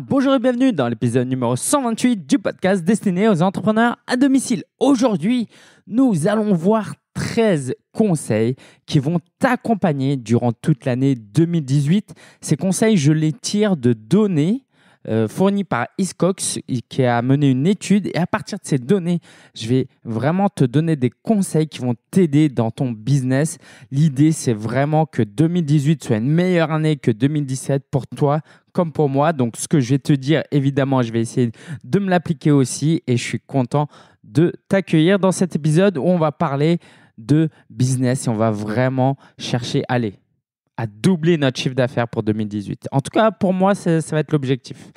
bonjour et bienvenue dans l'épisode numéro 128 du podcast destiné aux entrepreneurs à domicile. Aujourd'hui, nous allons voir 13 conseils qui vont t'accompagner durant toute l'année 2018. Ces conseils, je les tire de données euh, fourni par Iscox qui a mené une étude. Et à partir de ces données, je vais vraiment te donner des conseils qui vont t'aider dans ton business. L'idée, c'est vraiment que 2018 soit une meilleure année que 2017 pour toi comme pour moi. Donc, ce que je vais te dire, évidemment, je vais essayer de me l'appliquer aussi. Et je suis content de t'accueillir dans cet épisode où on va parler de business et on va vraiment chercher à aller à doubler notre chiffre d'affaires pour 2018. En tout cas, pour moi, ça, va être l'objectif.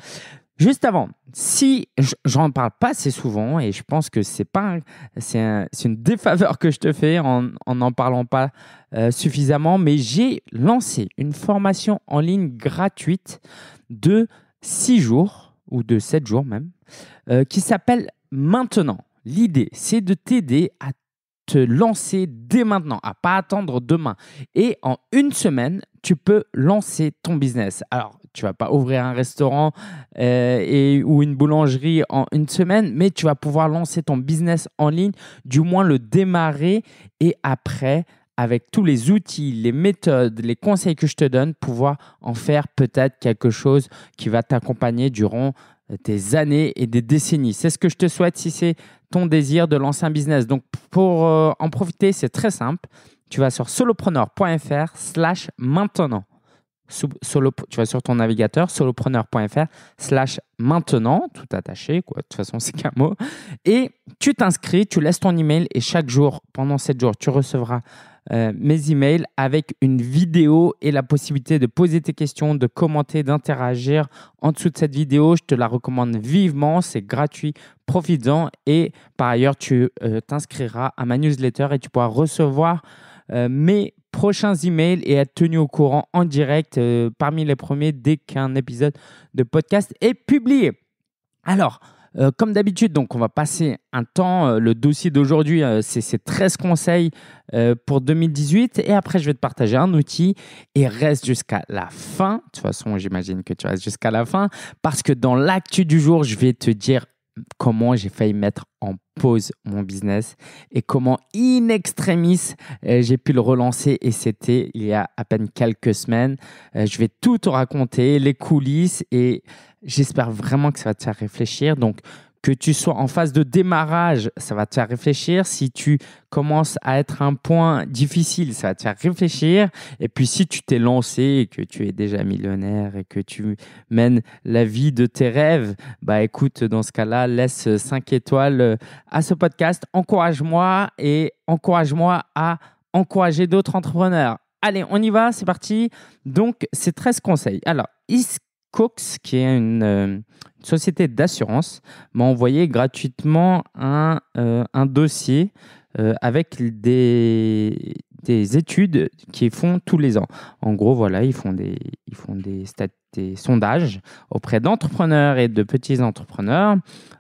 Juste avant, si j'en parle pas assez souvent et je pense que c'est pas c'est une défaveur que je te fais en n'en parlant pas euh, suffisamment, mais j'ai lancé une formation en ligne gratuite de six jours ou de sept jours même euh, qui s'appelle Maintenant. L'idée, c'est de t'aider à te lancer dès maintenant, à pas attendre demain. Et en une semaine, tu peux lancer ton business. Alors, tu vas pas ouvrir un restaurant euh, et, ou une boulangerie en une semaine, mais tu vas pouvoir lancer ton business en ligne, du moins le démarrer et après, avec tous les outils, les méthodes, les conseils que je te donne, pouvoir en faire peut-être quelque chose qui va t'accompagner durant des euh, années et des décennies. C'est ce que je te souhaite. Si c'est ton désir de lancer un business. Donc, pour euh, en profiter, c'est très simple. Tu vas sur solopreneur.fr slash maintenant. Solo, tu vas sur ton navigateur solopreneur.fr slash maintenant, tout attaché, quoi. de toute façon c'est qu'un mot, et tu t'inscris, tu laisses ton email et chaque jour, pendant 7 jours, tu recevras euh, mes emails avec une vidéo et la possibilité de poser tes questions, de commenter, d'interagir en dessous de cette vidéo. Je te la recommande vivement, c'est gratuit, profite en et par ailleurs tu euh, t'inscriras à ma newsletter et tu pourras recevoir euh, mes prochains emails et être tenu au courant en direct parmi les premiers dès qu'un épisode de podcast est publié. Alors, euh, comme d'habitude, donc on va passer un temps. Euh, le dossier d'aujourd'hui, euh, c'est ces 13 conseils pour 2018. Et après, je vais te partager un outil et reste jusqu'à la fin. De toute façon, j'imagine que tu restes jusqu'à la fin parce que dans l'actu du jour, je vais te dire comment j'ai failli mettre en pause mon business et comment in extremis j'ai pu le relancer et c'était il y a à peine quelques semaines. je vais tout te raconter, les coulisses et J'espère vraiment que ça va te faire réfléchir. Donc, que tu sois en phase de démarrage, ça va te faire réfléchir. Si tu commences à être un point difficile, ça va te faire réfléchir. Et puis si tu t'es lancé et que tu es déjà millionnaire et que tu mènes la vie de tes rêves, bah écoute, dans ce cas-là, laisse 5 étoiles euh, à ce podcast. Encourage-moi et encourage-moi à encourager d'autres entrepreneurs. Allez, on y va, c'est parti. Donc, c'est 13 conseils. Alors, Cox, qui est euh, une, société d'assurance, m'a envoyé gratuitement un, euh, dossier euh, avec des, études qu'ils font tous les ans. En gros, voilà, ils font des, ils font des, sondages auprès d'entrepreneurs et de petits entrepreneurs,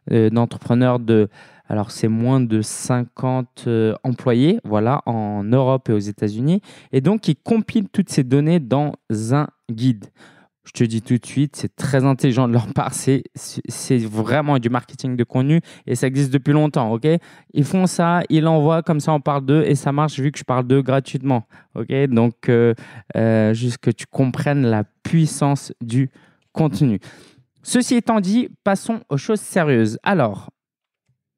d'entrepreneurs de, alors c'est moins de 50 employés, voilà, en Europe et aux États-Unis. Et donc, ils compilent toutes ces données dans un guide je te dis tout de suite, c'est très intelligent de leur part. C'est, c'est vraiment du marketing de contenu et ça existe depuis longtemps, ok Ils font ça, ils l'envoient, comme ça on parle d'eux et ça marche vu que je parle d'eux gratuitement, ok Donc, euh, euh, juste que tu comprennes la puissance du contenu. Ceci étant dit, passons aux choses sérieuses. Alors,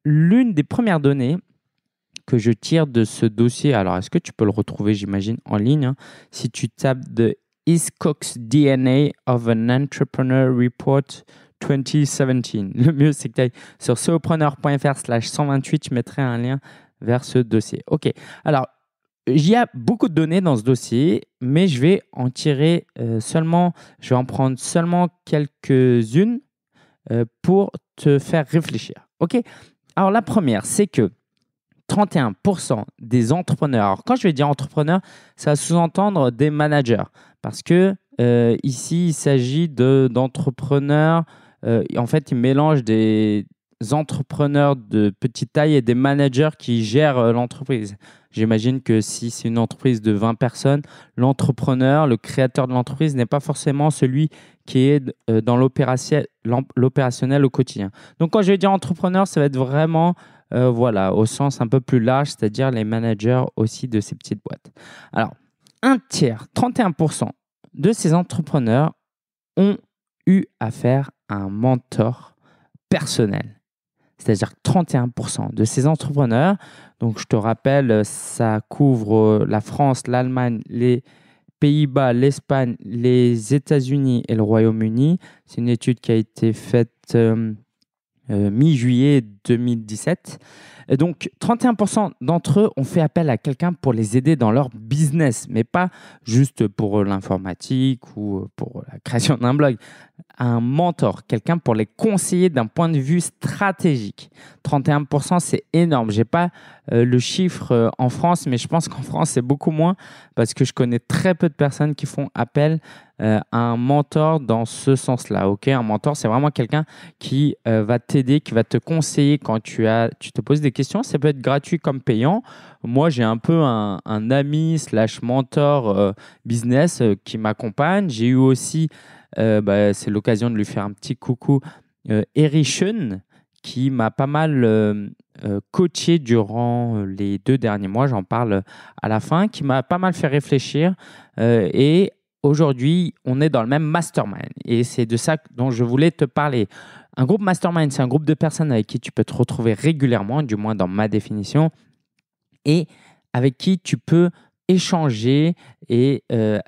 l'une des premières données que je tire de ce dossier, alors est-ce que tu peux le retrouver, j'imagine, en ligne hein? Si tu tapes de Is Cox DNA of an Entrepreneur Report 2017. Le mieux, c'est que tu ailles sur sopreneur.fr slash 128, je mettrai un lien vers ce dossier. OK. Alors, il y a beaucoup de données dans ce dossier, mais je vais en tirer euh, seulement, je vais en prendre seulement quelques-unes euh, pour te faire réfléchir. OK Alors, la première, c'est que 31% des entrepreneurs. Alors, quand je vais dire entrepreneur, ça va sous-entendre des managers. Parce que euh, ici, il s'agit d'entrepreneurs. Euh, en fait, ils mélangent des entrepreneurs de petite taille et des managers qui gèrent euh, l'entreprise. J'imagine que si c'est une entreprise de 20 personnes, l'entrepreneur, le créateur de l'entreprise n'est pas forcément celui qui est dans l'opérationnel au quotidien. Donc quand je vais dire entrepreneur, ça va être vraiment euh, voilà, au sens un peu plus large, c'est-à-dire les managers aussi de ces petites boîtes. Alors, un tiers, 31% de ces entrepreneurs ont eu affaire à un mentor personnel. C'est-à-dire 31% de ces entrepreneurs, donc je te rappelle, ça couvre la France, l'Allemagne, les Pays-Bas, l'Espagne, les États-Unis et le Royaume-Uni. C'est une étude qui a été faite... Euh, euh, mi-juillet 2017. donc, 31% d'entre eux ont fait appel à quelqu'un pour les aider dans leur business, mais pas juste pour euh, l'informatique ou euh, pour la création d'un blog. Un mentor, quelqu'un pour les conseiller d'un point de vue stratégique. 31%, c'est énorme. Je n'ai pas le chiffre en France, mais je pense qu'en France, c'est beaucoup moins parce que je connais très peu de personnes qui font appel euh, un mentor dans ce sens-là. ok un mentor, c'est vraiment quelqu'un qui euh, va t'aider, qui va te conseiller quand tu, as, tu te poses des questions. Ça peut être gratuit comme payant. Moi, j'ai un peu un, ami slash mentor euh, business qui m'accompagne. J'ai eu aussi, bah, c'est l'occasion de lui faire un petit coucou, Erichen qui m'a pas mal coaché durant les deux derniers mois, j'en parle à la fin, qui m'a pas mal fait réfléchir et aujourd'hui, on est dans le même mastermind. Et c'est de ça dont je voulais te parler. Un groupe mastermind, c'est un groupe de personnes avec qui tu peux te retrouver régulièrement, du moins dans ma définition, et avec qui tu peux échanger et euh,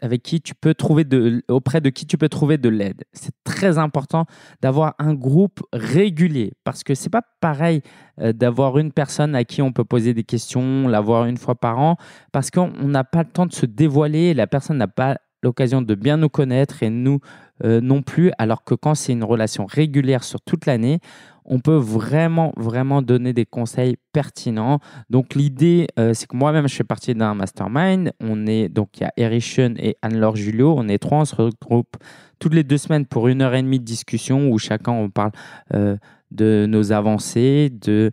avec qui tu peux trouver de, auprès de qui tu peux trouver de l'aide. C'est très important d'avoir un groupe régulier parce que c'est pas pareil euh, d'avoir une personne à qui on peut poser des questions, l'avoir une fois par an parce qu'on n'a pas le temps de se dévoiler, la personne n'a pas l'occasion de bien nous connaître et nous euh, non plus, alors que quand c'est une relation régulière sur toute l'année, on peut vraiment, vraiment donner des conseils pertinents. Donc, l'idée, euh, c'est que moi-même, je fais partie d'un mastermind. On est, donc, il y a Erich et Anne-Laure Julio. On est trois, on se regroupe toutes les deux semaines pour une heure et demie de discussion où chacun, on parle euh, de nos avancées, de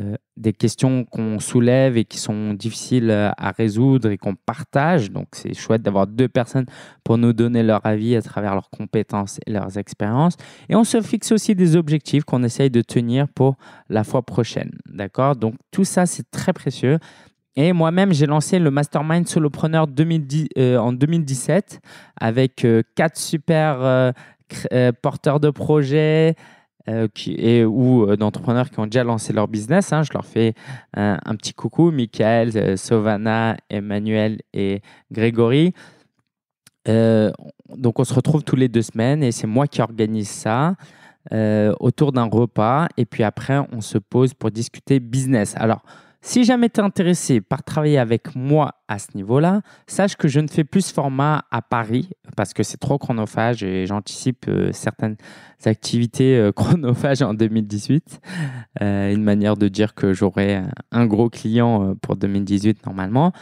euh, des questions qu'on soulève et qui sont difficiles à résoudre et qu'on partage. Donc, c'est chouette d'avoir deux personnes pour nous donner leur avis à travers leurs compétences et leurs expériences. Et on se fixe aussi des objectifs qu'on essaye de tenir pour la fois prochaine. D'accord Donc, tout ça, c'est très précieux. Et moi-même, j'ai lancé le Mastermind Solopreneur euh, en 2017 avec euh, quatre super porteurs de projets, euh, et, ou euh, d'entrepreneurs qui ont déjà lancé leur business. Hein. je leur fais un, petit coucou, Michael, euh, Sovana, Emmanuel et Grégory. donc on se retrouve tous les deux semaines et c'est moi qui organise ça autour d'un repas. Et puis après, on se pose pour discuter business. Alors, si jamais tu es intéressé par travailler avec moi à ce niveau-là, sache que je ne fais plus ce format à Paris parce que c'est trop chronophage et j'anticipe euh, certaines activités euh, chronophages en 2018. Euh, une manière de dire que j'aurai un gros client pour 2018 normalement.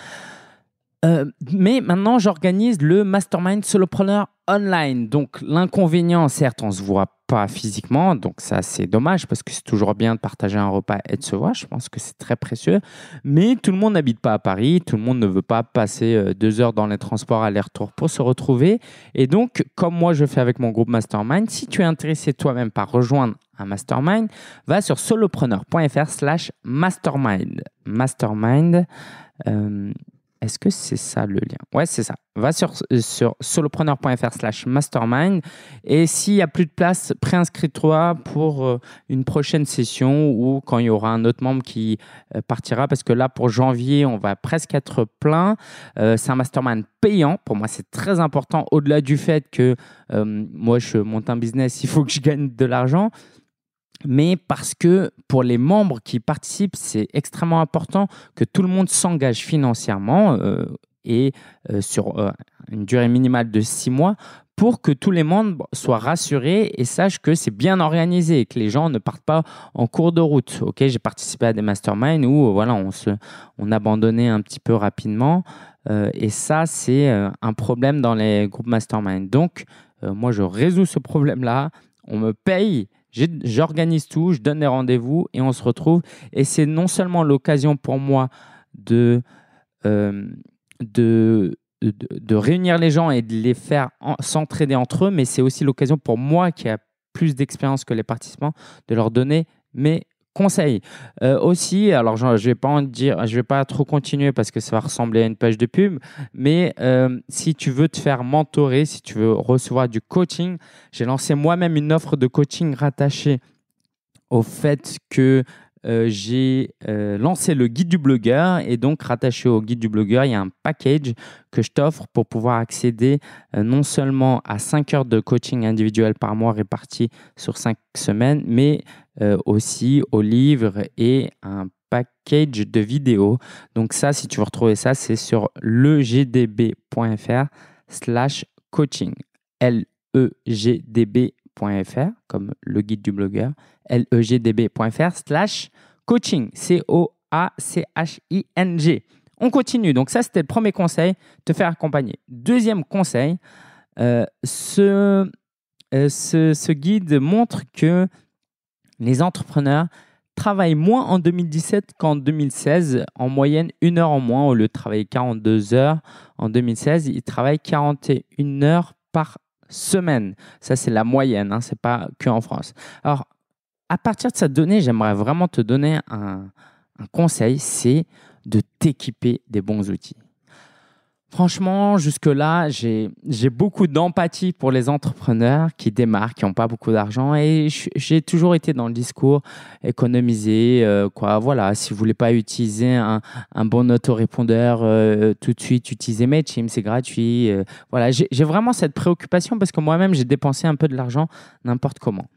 Euh, mais maintenant, j'organise le mastermind solopreneur online. Donc, l'inconvénient, certes, on ne se voit pas physiquement, donc ça, c'est dommage parce que c'est toujours bien de partager un repas et de se voir. Je pense que c'est très précieux. Mais tout le monde n'habite pas à Paris, tout le monde ne veut pas passer euh, deux heures dans les transports aller-retour pour se retrouver. Et donc, comme moi, je fais avec mon groupe mastermind, si tu es intéressé toi-même par rejoindre un mastermind, va sur solopreneur.fr/slash mastermind. Mastermind. Euh, est-ce que c'est ça le lien Ouais, c'est ça. Va sur, euh, sur solopreneur.fr slash mastermind et s'il n'y a plus de place, préinscris-toi pour euh, une prochaine session ou quand il y aura un autre membre qui euh, partira parce que là, pour janvier, on va presque être plein. c'est un mastermind payant. Pour moi, c'est très important au-delà du fait que moi, je monte un business, il faut que je gagne de l'argent mais parce que pour les membres qui participent, c'est extrêmement important que tout le monde s'engage financièrement euh, et euh, sur euh, une durée minimale de six mois pour que tous les membres soient rassurés et sachent que c'est bien organisé et que les gens ne partent pas en cours de route. Ok, j'ai participé à des masterminds où voilà, on on abandonnait un petit peu rapidement et ça c'est un problème dans les groupes mastermind. Donc moi je résous ce problème là, on me paye J'organise tout, je donne des rendez-vous et on se retrouve. Et c'est non seulement l'occasion pour moi de, euh, de, de, réunir les gens et de les faire s'entraider entre eux, mais c'est aussi l'occasion pour moi qui a plus d'expérience que les participants de leur donner mes conseil. Euh, aussi, alors je ne vais pas dire, je vais pas trop continuer parce que ça va ressembler à une page de pub, mais euh, si tu veux te faire mentorer, si tu veux recevoir du coaching, j'ai lancé moi-même une offre de coaching rattachée au fait que euh, j'ai lancé le guide du blogueur et donc rattaché au guide du blogueur, il y a un package que je t'offre pour pouvoir accéder non seulement à 5 heures de coaching individuel par mois réparti sur 5 semaines, mais euh, aussi au livre et un package de vidéos. Donc ça, si tu veux retrouver ça, c'est sur legdb.fr slash coaching. legdb.fr comme le guide du blogueur. legdb.fr slash coaching. C-O-A-C-H-I-N-G. On continue. Donc ça, c'était le premier conseil, te faire accompagner. Deuxième conseil, euh, euh, ce, ce, guide montre que les entrepreneurs travaillent moins en 2017 qu'en 2016, en moyenne une heure en moins, au lieu de travailler 42 heures en 2016, ils travaillent 41 heures par semaine. Ça, c'est la moyenne, hein, c'est pas que en France. Alors, à partir de cette donnée, j'aimerais vraiment te donner un conseil, c'est de t'équiper des bons outils. Franchement, jusque-là, j'ai beaucoup d'empathie pour les entrepreneurs qui démarrent, qui n'ont pas beaucoup d'argent. Et j'ai toujours été dans le discours économiser, euh, quoi. Voilà, si vous voulez pas utiliser un, bon autorépondeur euh, tout de suite, utilisez MailChimp, c'est gratuit. Euh, voilà, j'ai vraiment cette préoccupation parce que moi-même, j'ai dépensé un peu de l'argent n'importe comment.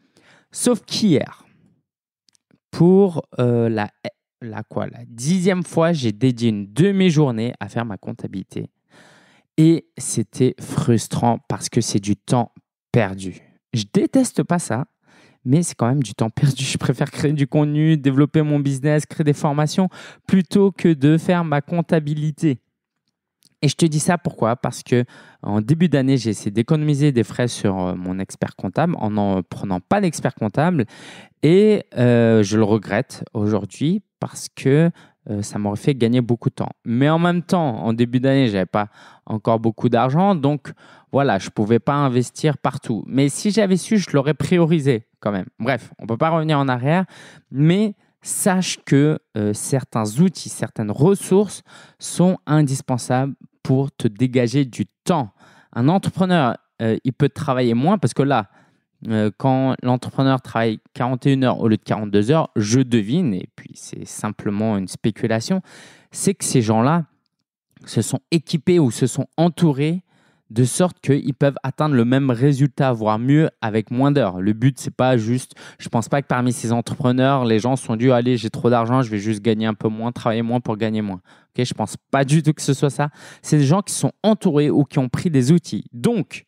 Sauf qu'hier, pour la, la dixième fois, j'ai dédié une demi-journée à faire ma comptabilité et c'était frustrant parce que c'est du temps perdu. Je déteste pas ça, mais c'est quand même du temps perdu. Je préfère créer du contenu, développer mon business, créer des formations, plutôt que de faire ma comptabilité. Et je te dis ça pourquoi Parce que en début d'année, j'ai essayé d'économiser des frais sur euh, mon expert comptable en n'en prenant pas d'expert comptable. Et euh, je le regrette aujourd'hui parce que euh, ça m'aurait fait gagner beaucoup de temps. Mais en même temps, en début d'année, j'avais pas encore beaucoup d'argent, donc voilà, je pouvais pas investir partout. Mais si j'avais su, je l'aurais priorisé quand même. Bref, on peut pas revenir en arrière, mais sache que euh, certains outils, certaines ressources sont indispensables pour te dégager du temps. Un entrepreneur, euh, il peut travailler moins parce que là, euh, quand l'entrepreneur travaille 41 heures au lieu de 42 heures, je devine, et puis c'est simplement une spéculation, c'est que ces gens-là se sont équipés ou se sont entourés de sorte qu'ils peuvent atteindre le même résultat, voire mieux, avec moins d'heures. Le but, c'est pas juste, je pense pas que parmi ces entrepreneurs, les gens sont dû, allez, j'ai trop d'argent, je vais juste gagner un peu moins, travailler moins pour gagner moins. Ok, je pense pas du tout que ce soit ça. C'est des gens qui sont entourés ou qui ont pris des outils. Donc,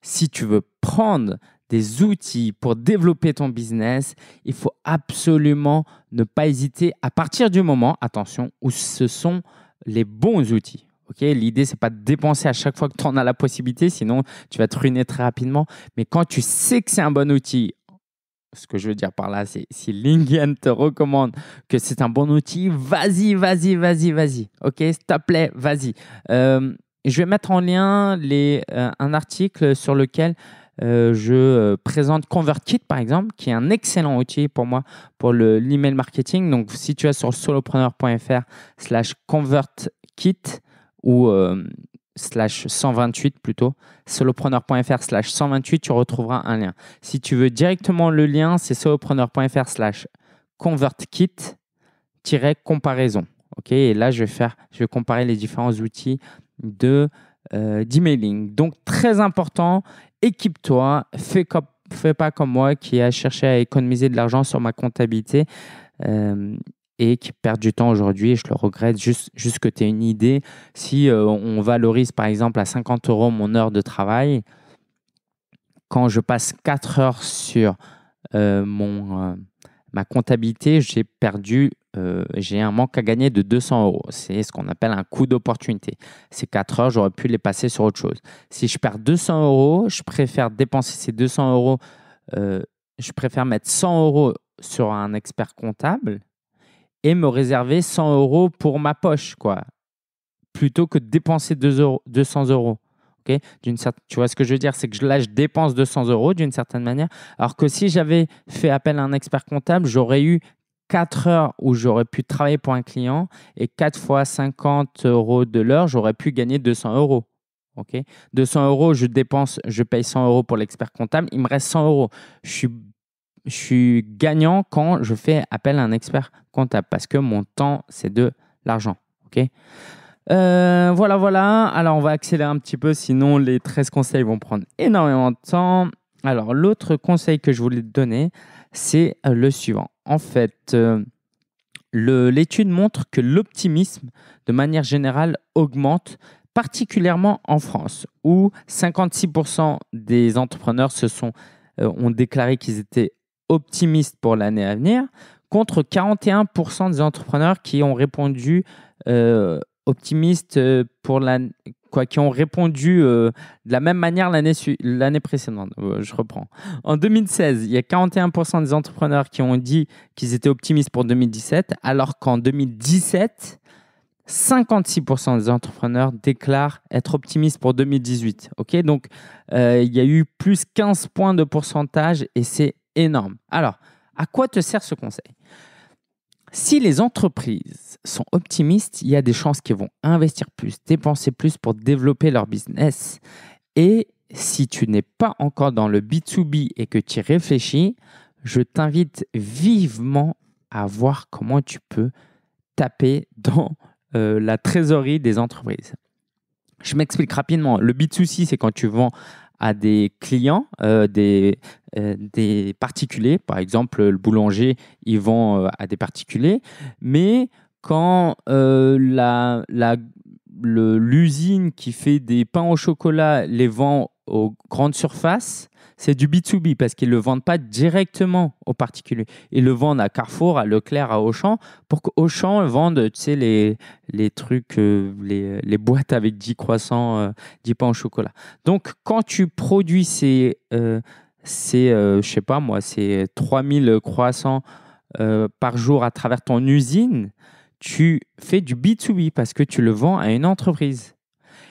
si tu veux prendre des outils pour développer ton business, il faut absolument ne pas hésiter à partir du moment, attention, où ce sont les bons outils. Okay, L'idée, c'est pas de dépenser à chaque fois que tu en as la possibilité, sinon tu vas te ruiner très rapidement. Mais quand tu sais que c'est un bon outil, ce que je veux dire par là, c'est si LinkedIn te recommande que c'est un bon outil, vas-y, vas-y, vas-y, vas-y. Ok, s'il te plaît, vas-y. Euh, je vais mettre en lien les, euh, un article sur lequel euh, je euh, présente ConvertKit, par exemple, qui est un excellent outil pour moi pour l'email marketing. Donc, si tu es sur solopreneur.fr slash ConvertKit ou euh, slash 128 plutôt, solopreneur.fr slash 128, tu retrouveras un lien. Si tu veux directement le lien, c'est solopreneur.fr slash ConvertKit-comparaison. ok et là, je vais, faire, je vais comparer les différents outils de d'emailing. Donc très important équipe-toi, fais, pas comme moi qui a cherché à économiser de l'argent sur ma comptabilité euh, et qui perd du temps aujourd'hui. Je le regrette juste, juste que tu aies une idée. Si euh, on valorise par exemple à 50 euros mon heure de travail, quand je passe 4 heures sur euh, mon, ma comptabilité, j'ai perdu euh, j'ai un manque à gagner de 200 euros. C'est ce qu'on appelle un coût d'opportunité. Ces 4 heures, j'aurais pu les passer sur autre chose. Si je perds 200 euros, je préfère dépenser ces 200 euros. Euh, je préfère mettre 100 euros sur un expert comptable et me réserver 100 euros pour ma poche, quoi, plutôt que de dépenser 200 euros. ok d'une tu vois ce que je veux dire, c'est que là je dépense 200 euros d'une certaine manière, alors que si j'avais fait appel à un expert comptable, j'aurais eu 4 heures où j'aurais pu travailler pour un client et 4 fois 50 euros de l'heure, j'aurais pu gagner 200 euros. ok 200 euros, je dépense, je paye 100 euros pour l'expert comptable, il me reste 100 euros. Je suis, je suis gagnant quand je fais appel à un expert comptable parce que mon temps, c'est de l'argent. ok euh, voilà, voilà. Alors, on va accélérer un petit peu, sinon les 13 conseils vont prendre énormément de temps. Alors, l'autre conseil que je voulais te donner, c'est euh, le suivant. En fait, euh, l'étude montre que l'optimisme, de manière générale, augmente, particulièrement en France, où 56% des entrepreneurs se sont, euh, ont déclaré qu'ils étaient optimistes pour l'année à venir, contre 41% des entrepreneurs qui ont répondu optimistes pour la, qui ont répondu euh, de la même manière l'année précédente. Euh, je reprends. En 2016, il y a 41% des entrepreneurs qui ont dit qu'ils étaient optimistes pour 2017, alors qu'en 2017, 56% des entrepreneurs déclarent être optimistes pour 2018. Ok, donc euh, il y a eu plus 15 points de pourcentage et c'est énorme. Alors, à quoi te sert ce conseil si les entreprises sont optimistes, il y a des chances qu'elles vont investir plus, dépenser plus pour développer leur business. Et si tu n'es pas encore dans le B2B et que tu réfléchis, je t'invite vivement à voir comment tu peux taper dans euh, la trésorerie des entreprises. Je m'explique rapidement. Le B2C, c'est quand tu vends à des clients, euh, euh, des, particuliers. Par exemple, le boulanger, ils vend euh, à des particuliers. Mais quand la, la, l'usine qui fait des pains au chocolat les vend aux grandes surfaces, c'est du B2B parce qu'ils ne le vendent pas directement aux particuliers. Ils le vendent à Carrefour, à Leclerc, à Auchan, pour qu'Auchan vende tu sais, les, les trucs, euh, les, boîtes avec 10 croissants, 10 euh, pains au chocolat. Donc, quand tu produis ces, euh, je sais pas moi, ces 3000 croissants par jour à travers ton usine, tu fais du B2B parce que tu le vends à une entreprise.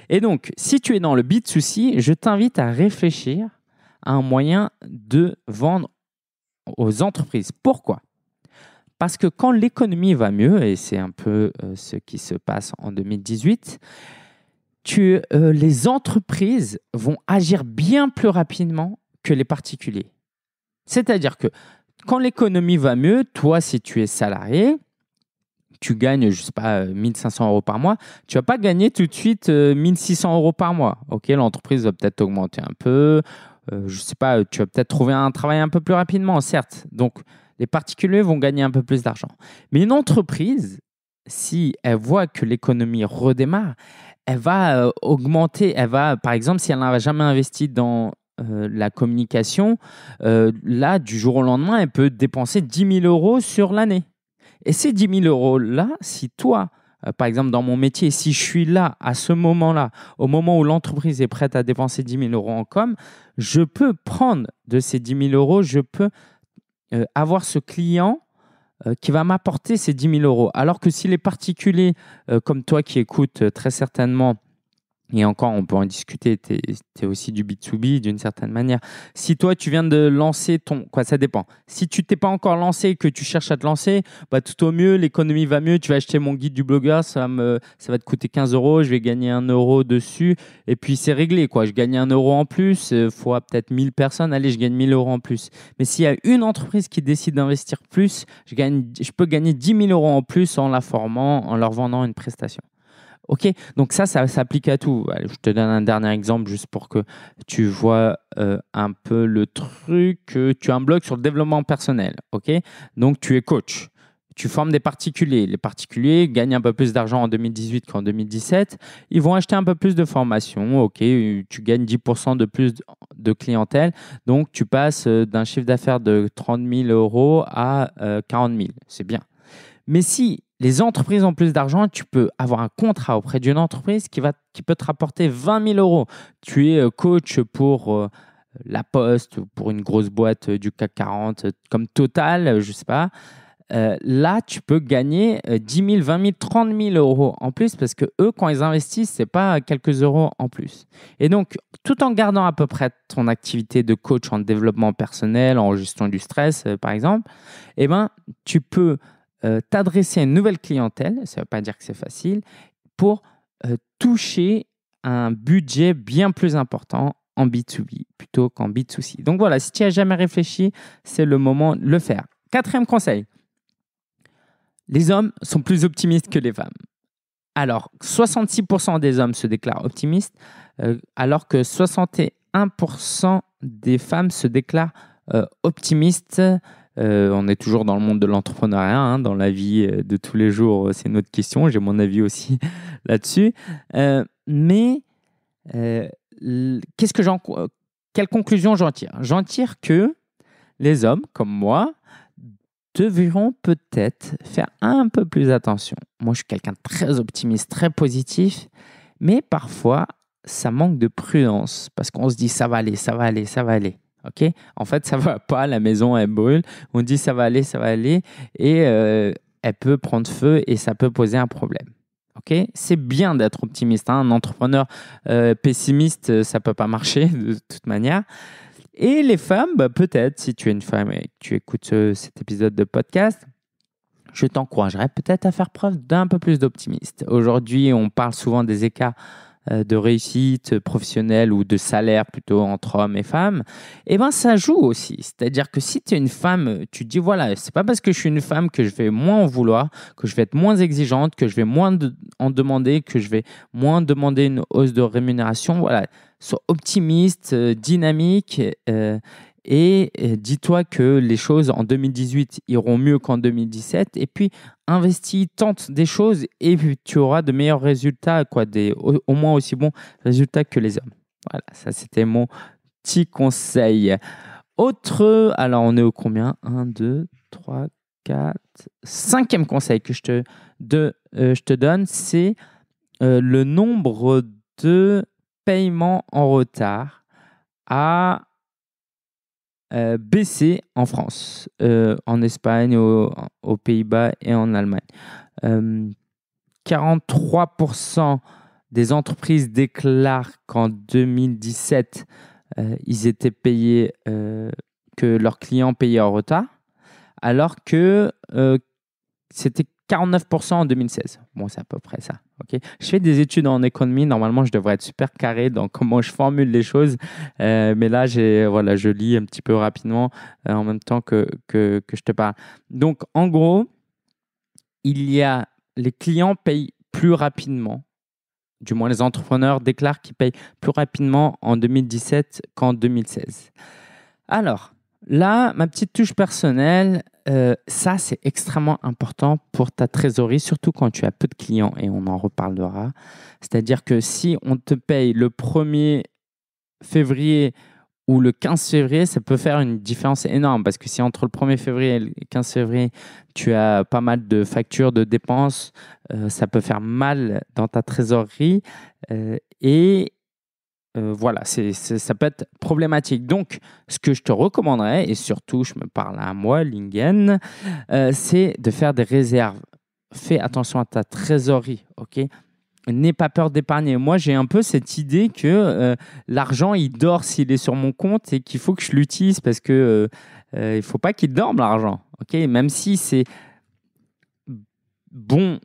Et donc, si tu es dans le B2C, je t'invite à réfléchir un moyen de vendre aux entreprises. Pourquoi Parce que quand l'économie va mieux, et c'est un peu euh, ce qui se passe en 2018, tu, euh, les entreprises vont agir bien plus rapidement que les particuliers. C'est-à-dire que quand l'économie va mieux, toi, si tu es salarié, tu gagnes, je sais pas, 1500 euh, euros par mois, tu vas pas gagner tout de suite 1600 euros par mois. Ok, l'entreprise va peut-être augmenter un peu, je euh, je sais pas, tu vas peut-être trouver un travail un peu plus rapidement, certes. Donc, les particuliers vont gagner un peu plus d'argent. Mais une entreprise, si elle voit que l'économie redémarre, elle va euh, augmenter, elle va, par exemple, si elle n'avait jamais investi dans euh, la communication, là, du jour au lendemain, elle peut dépenser 10 000 euros sur l'année. Et ces 10 000 euros-là, si toi, euh, par exemple, dans mon métier, si je suis là, à ce moment-là, au moment où l'entreprise est prête à dépenser 10 000 euros en com, je peux prendre de ces 10 000 euros, je peux euh, avoir ce client euh, qui va m'apporter ces 10 000 euros. Alors que si les particuliers, comme toi qui écoutes très certainement et encore, on peut en discuter, tu es, aussi du B2B d'une certaine manière. Si toi, tu viens de lancer ton... Quoi, ça dépend. Si tu t'es pas encore lancé et que tu cherches à te lancer, bah, tout au mieux, l'économie va mieux. Tu vas acheter mon guide du blogueur, ça, me, ça va te coûter 15 euros, je vais gagner un euro dessus. Et puis, c'est réglé. quoi. Je gagne un euro en plus, euh, fois peut-être 1000 personnes. Allez, je gagne 1000 euros en plus. Mais s'il y a une entreprise qui décide d'investir plus, je, gagne, je peux gagner 10 000 euros en plus en la formant, en leur vendant une prestation. Ok, donc ça, ça s'applique à tout. Je te donne un dernier exemple juste pour que tu vois euh, un peu le truc. Tu as un blog sur le développement personnel. Ok, donc tu es coach. Tu formes des particuliers. Les particuliers gagnent un peu plus d'argent en 2018 qu'en 2017. Ils vont acheter un peu plus de formation. OK, tu gagnes 10% de plus de clientèle. Donc, tu passes euh, d'un chiffre d'affaires de 30 000 euros à 40 euh, 000. C'est bien. Mais si les entreprises en plus d'argent, tu peux avoir un contrat auprès d'une entreprise qui, va, qui peut te rapporter 20 000 euros. Tu es euh, coach pour euh, La Poste, pour une grosse boîte euh, du CAC 40, comme Total, je ne sais pas. là, tu peux gagner 10 000, 20 000, 30 000 euros en plus parce que eux, quand ils investissent, c'est pas quelques euros en plus. Et donc, tout en gardant à peu près ton activité de coach en développement personnel, en gestion du stress, par exemple, eh ben, tu peux euh, t'adresser à une nouvelle clientèle, ça ne veut pas dire que c'est facile, pour euh, toucher un budget bien plus important en B2B plutôt qu'en B2C. Donc voilà, si tu as jamais réfléchi, c'est le moment de le faire. Quatrième conseil, les hommes sont plus optimistes que les femmes. Alors, 66% des hommes se déclarent optimistes, euh, alors que 61% des femmes se déclarent optimistes euh, on est toujours dans le monde de l'entrepreneuriat, hein, dans la vie euh, de tous les jours, euh, c'est notre question. J'ai mon avis aussi là-dessus. mais qu'est-ce que j'en, quelle conclusion j'en tire J'en tire que les hommes comme moi devront peut-être faire un peu plus attention. Moi, je suis quelqu'un de très optimiste, très positif, mais parfois, ça manque de prudence parce qu'on se dit ça va aller, ça va aller, ça va aller. OK En fait, ça va pas, la maison, elle brûle. On dit ça va aller, ça va aller. Et euh, elle peut prendre feu et ça peut poser un problème. OK C'est bien d'être optimiste. Hein. Un entrepreneur euh, pessimiste, euh, ça peut pas marcher de toute manière. Et les femmes, bah, peut-être, si tu es une femme et que tu écoutes cet épisode de podcast, je t'encouragerais peut-être à faire preuve d'un peu plus d'optimisme. Aujourd'hui, on parle souvent des écarts euh, de réussite professionnelle ou de salaire plutôt entre hommes et femmes, et eh ben ça joue aussi. C'est-à-dire que si tu es une femme, tu te dis voilà, c'est pas parce que je suis une femme que je vais moins en vouloir, que je vais être moins exigeante, que je vais moins en demander, que je vais moins demander une hausse de rémunération. Voilà, sois optimiste, euh, dynamique. Euh, et dis-toi que les choses en 2018 iront mieux qu'en 2017. Et puis, investis, tente des choses et tu auras de meilleurs résultats, quoi, des, au, moins aussi bons résultats que les hommes. Voilà, ça c'était mon petit conseil. Autre, alors on est au combien 1, 2, 3, 4, cinquième conseil que je te, de, euh, je te donne, c'est euh, le nombre de paiements en retard à euh, baissé en France, euh, en Espagne, aux Pays-Bas et en Allemagne. 43% euh, des entreprises déclarent qu'en 2017, ils étaient payés, que leurs clients payaient en retard, alors que c'était 49% en 2016. Bon, c'est à peu près ça. Je fais des études en économie. Normalement, je devrais être super carré dans comment je formule les choses. Euh, mais là, voilà, je lis un petit peu rapidement euh, en même temps que, que, que, je te parle. Donc, en gros, il y a les clients payent plus rapidement. Du moins, les entrepreneurs déclarent qu'ils payent plus rapidement en 2017 qu'en 2016. Alors, là, ma petite touche personnelle, euh, ça, c'est extrêmement important pour ta trésorerie, surtout quand tu as peu de clients et on en reparlera. C'est-à-dire que si on te paye le 1er février ou le 15 février, ça peut faire une différence énorme parce que si entre le 1er février et le 15 février, tu as pas mal de factures, de dépenses, euh, ça peut faire mal dans ta trésorerie euh, et euh, voilà, c'est, ça peut être problématique. Donc, ce que je te recommanderais, et surtout, je me parle à moi, Lingen, euh, c'est de faire des réserves. Fais attention à ta trésorerie, ok N'aie pas peur d'épargner. Moi, j'ai un peu cette idée que euh, l'argent, il dort s'il est sur mon compte et qu'il faut que je l'utilise parce que il ne faut pas qu'il dorme l'argent, ok Même si c'est bon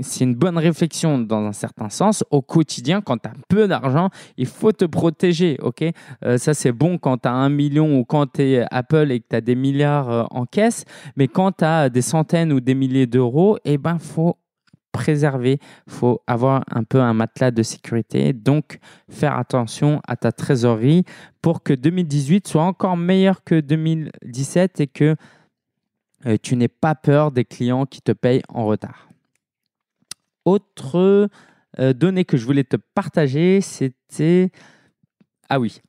c'est une bonne réflexion dans un certain sens. Au quotidien, quand tu as peu d'argent, il faut te protéger. ok euh, ça, c'est bon quand tu as un million ou quand tu es Apple et que tu as des milliards euh, en caisse. Mais quand tu as des centaines ou des milliers d'euros, eh ben, faut préserver, faut avoir un peu un matelas de sécurité, donc faire attention à ta trésorerie pour que 2018 soit encore meilleur que 2017 et que euh, tu n'aies pas peur des clients qui te payent en retard autre euh, donnée que je voulais te partager, c'était... Ah oui,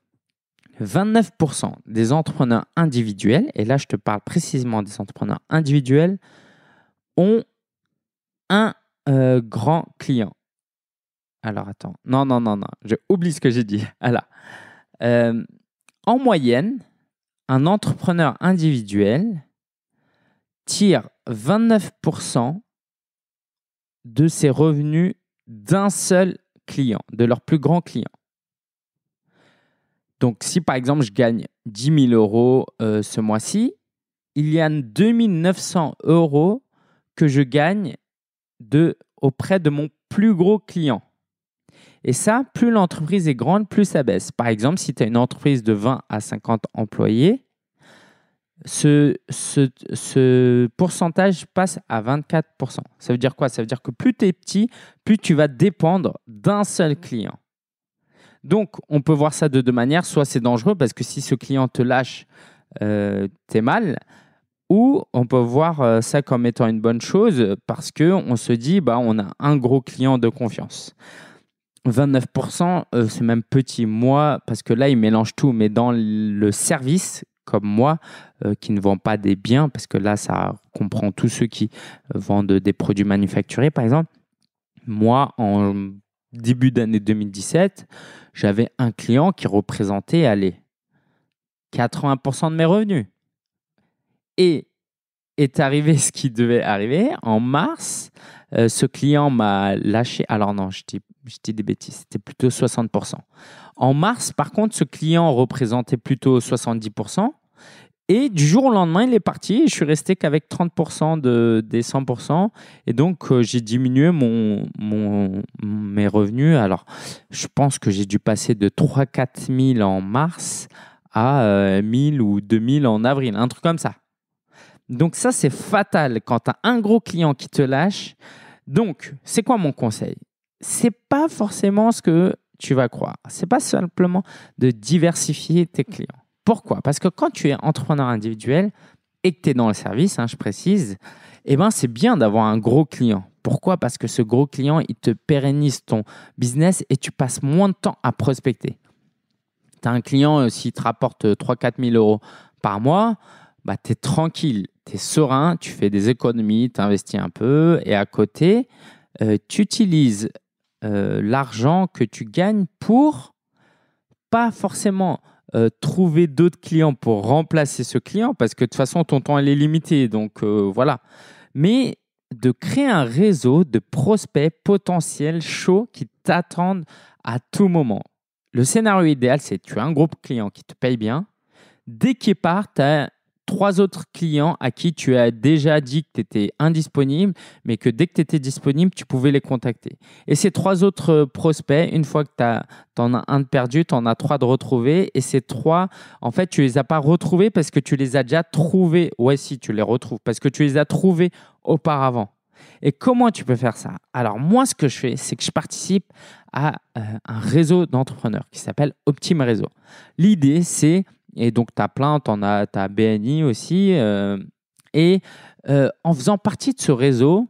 29% des entrepreneurs individuels, et là je te parle précisément des entrepreneurs individuels, ont un euh, grand client. Alors attends, non, non, non, non, j'ai oublié ce que j'ai dit. Ah euh, en moyenne, un entrepreneur individuel tire 29% de ses revenus d'un seul client, de leur plus grand client. Donc, si par exemple je gagne 10 000 euros euh, ce mois-ci, il y a 2 900 euros que je gagne de, auprès de mon plus gros client. Et ça, plus l'entreprise est grande, plus ça baisse. Par exemple, si tu as une entreprise de 20 à 50 employés, ce, ce, ce, pourcentage passe à 24%. Ça veut dire quoi Ça veut dire que plus tu es petit, plus tu vas dépendre d'un seul client. Donc, on peut voir ça de deux manières. Soit c'est dangereux parce que si ce client te lâche, euh, es mal. Ou on peut voir euh, ça comme étant une bonne chose parce que on se dit, bah, on a un gros client de confiance. 29%, euh, c'est même petit. Moi, parce que là, il mélange tout, mais dans le service, comme moi euh, qui ne vend pas des biens, parce que là, ça comprend tous ceux qui vendent des produits manufacturés, par exemple. Moi, en début d'année 2017, j'avais un client qui représentait, allez, 80% de mes revenus. Et est arrivé ce qui devait arriver. En mars, euh, ce client m'a lâché. Alors non, je dis, des bêtises, c'était plutôt 60%. En mars, par contre, ce client représentait plutôt 70%. Et du jour au lendemain, il est parti et je suis resté qu'avec 30% de, des 100%. Et donc, euh, j'ai diminué mon, mes revenus. Alors, je pense que j'ai dû passer de 3-4 000 en mars à 1000 euh, ou 2000 en avril, un truc comme ça. Donc ça, c'est fatal quand tu as un gros client qui te lâche. Donc, c'est quoi mon conseil C'est pas forcément ce que tu vas croire. C'est pas simplement de diversifier tes clients. Pourquoi Parce que quand tu es entrepreneur individuel et que tu es dans le service, hein, je précise, eh ben, c'est bien d'avoir un gros client. Pourquoi Parce que ce gros client, il te pérennise ton business et tu passes moins de temps à prospecter. Tu as un client, qui euh, te rapporte 3-4 euh, 000 euros par mois, bah, tu es tranquille serein, tu fais des économies, tu investis un peu et à côté, euh, tu utilises euh, l'argent que tu gagnes pour pas forcément euh, trouver d'autres clients pour remplacer ce client parce que de toute façon, ton temps, il est limité. Donc voilà. Mais de créer un réseau de prospects potentiels chauds qui t'attendent à tout moment. Le scénario idéal, c'est tu as un groupe client qui te paye bien. Dès qu'il part, tu as trois autres clients à qui tu as déjà dit que tu étais indisponible, mais que dès que tu étais disponible, tu pouvais les contacter. Et ces trois autres euh, prospects, une fois que tu en as un de perdu, tu en as trois de retrouvés. Et ces trois, en fait, tu les as pas retrouvés parce que tu les as déjà trouvés. Ouais, si, tu les retrouves parce que tu les as trouvés auparavant. Et comment tu peux faire ça Alors moi, ce que je fais, c'est que je participe à euh, un réseau d'entrepreneurs qui s'appelle Optime Réseau. L'idée, c'est et donc, tu as plein, tu as, BNI aussi. Euh, et euh, en faisant partie de ce réseau,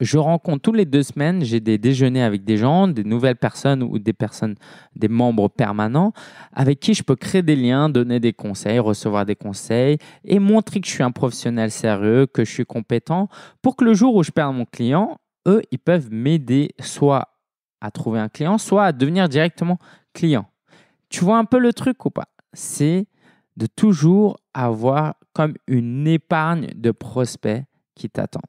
je rencontre tous les deux semaines, j'ai des déjeuners avec des gens, des nouvelles personnes ou des personnes, des membres permanents, avec qui je peux créer des liens, donner des conseils, recevoir des conseils et montrer que je suis un professionnel sérieux, que je suis compétent, pour que le jour où je perds mon client, eux, ils peuvent m'aider soit à trouver un client, soit à devenir directement client. Tu vois un peu le truc ou pas c'est de toujours avoir comme une épargne de prospects qui t'attend.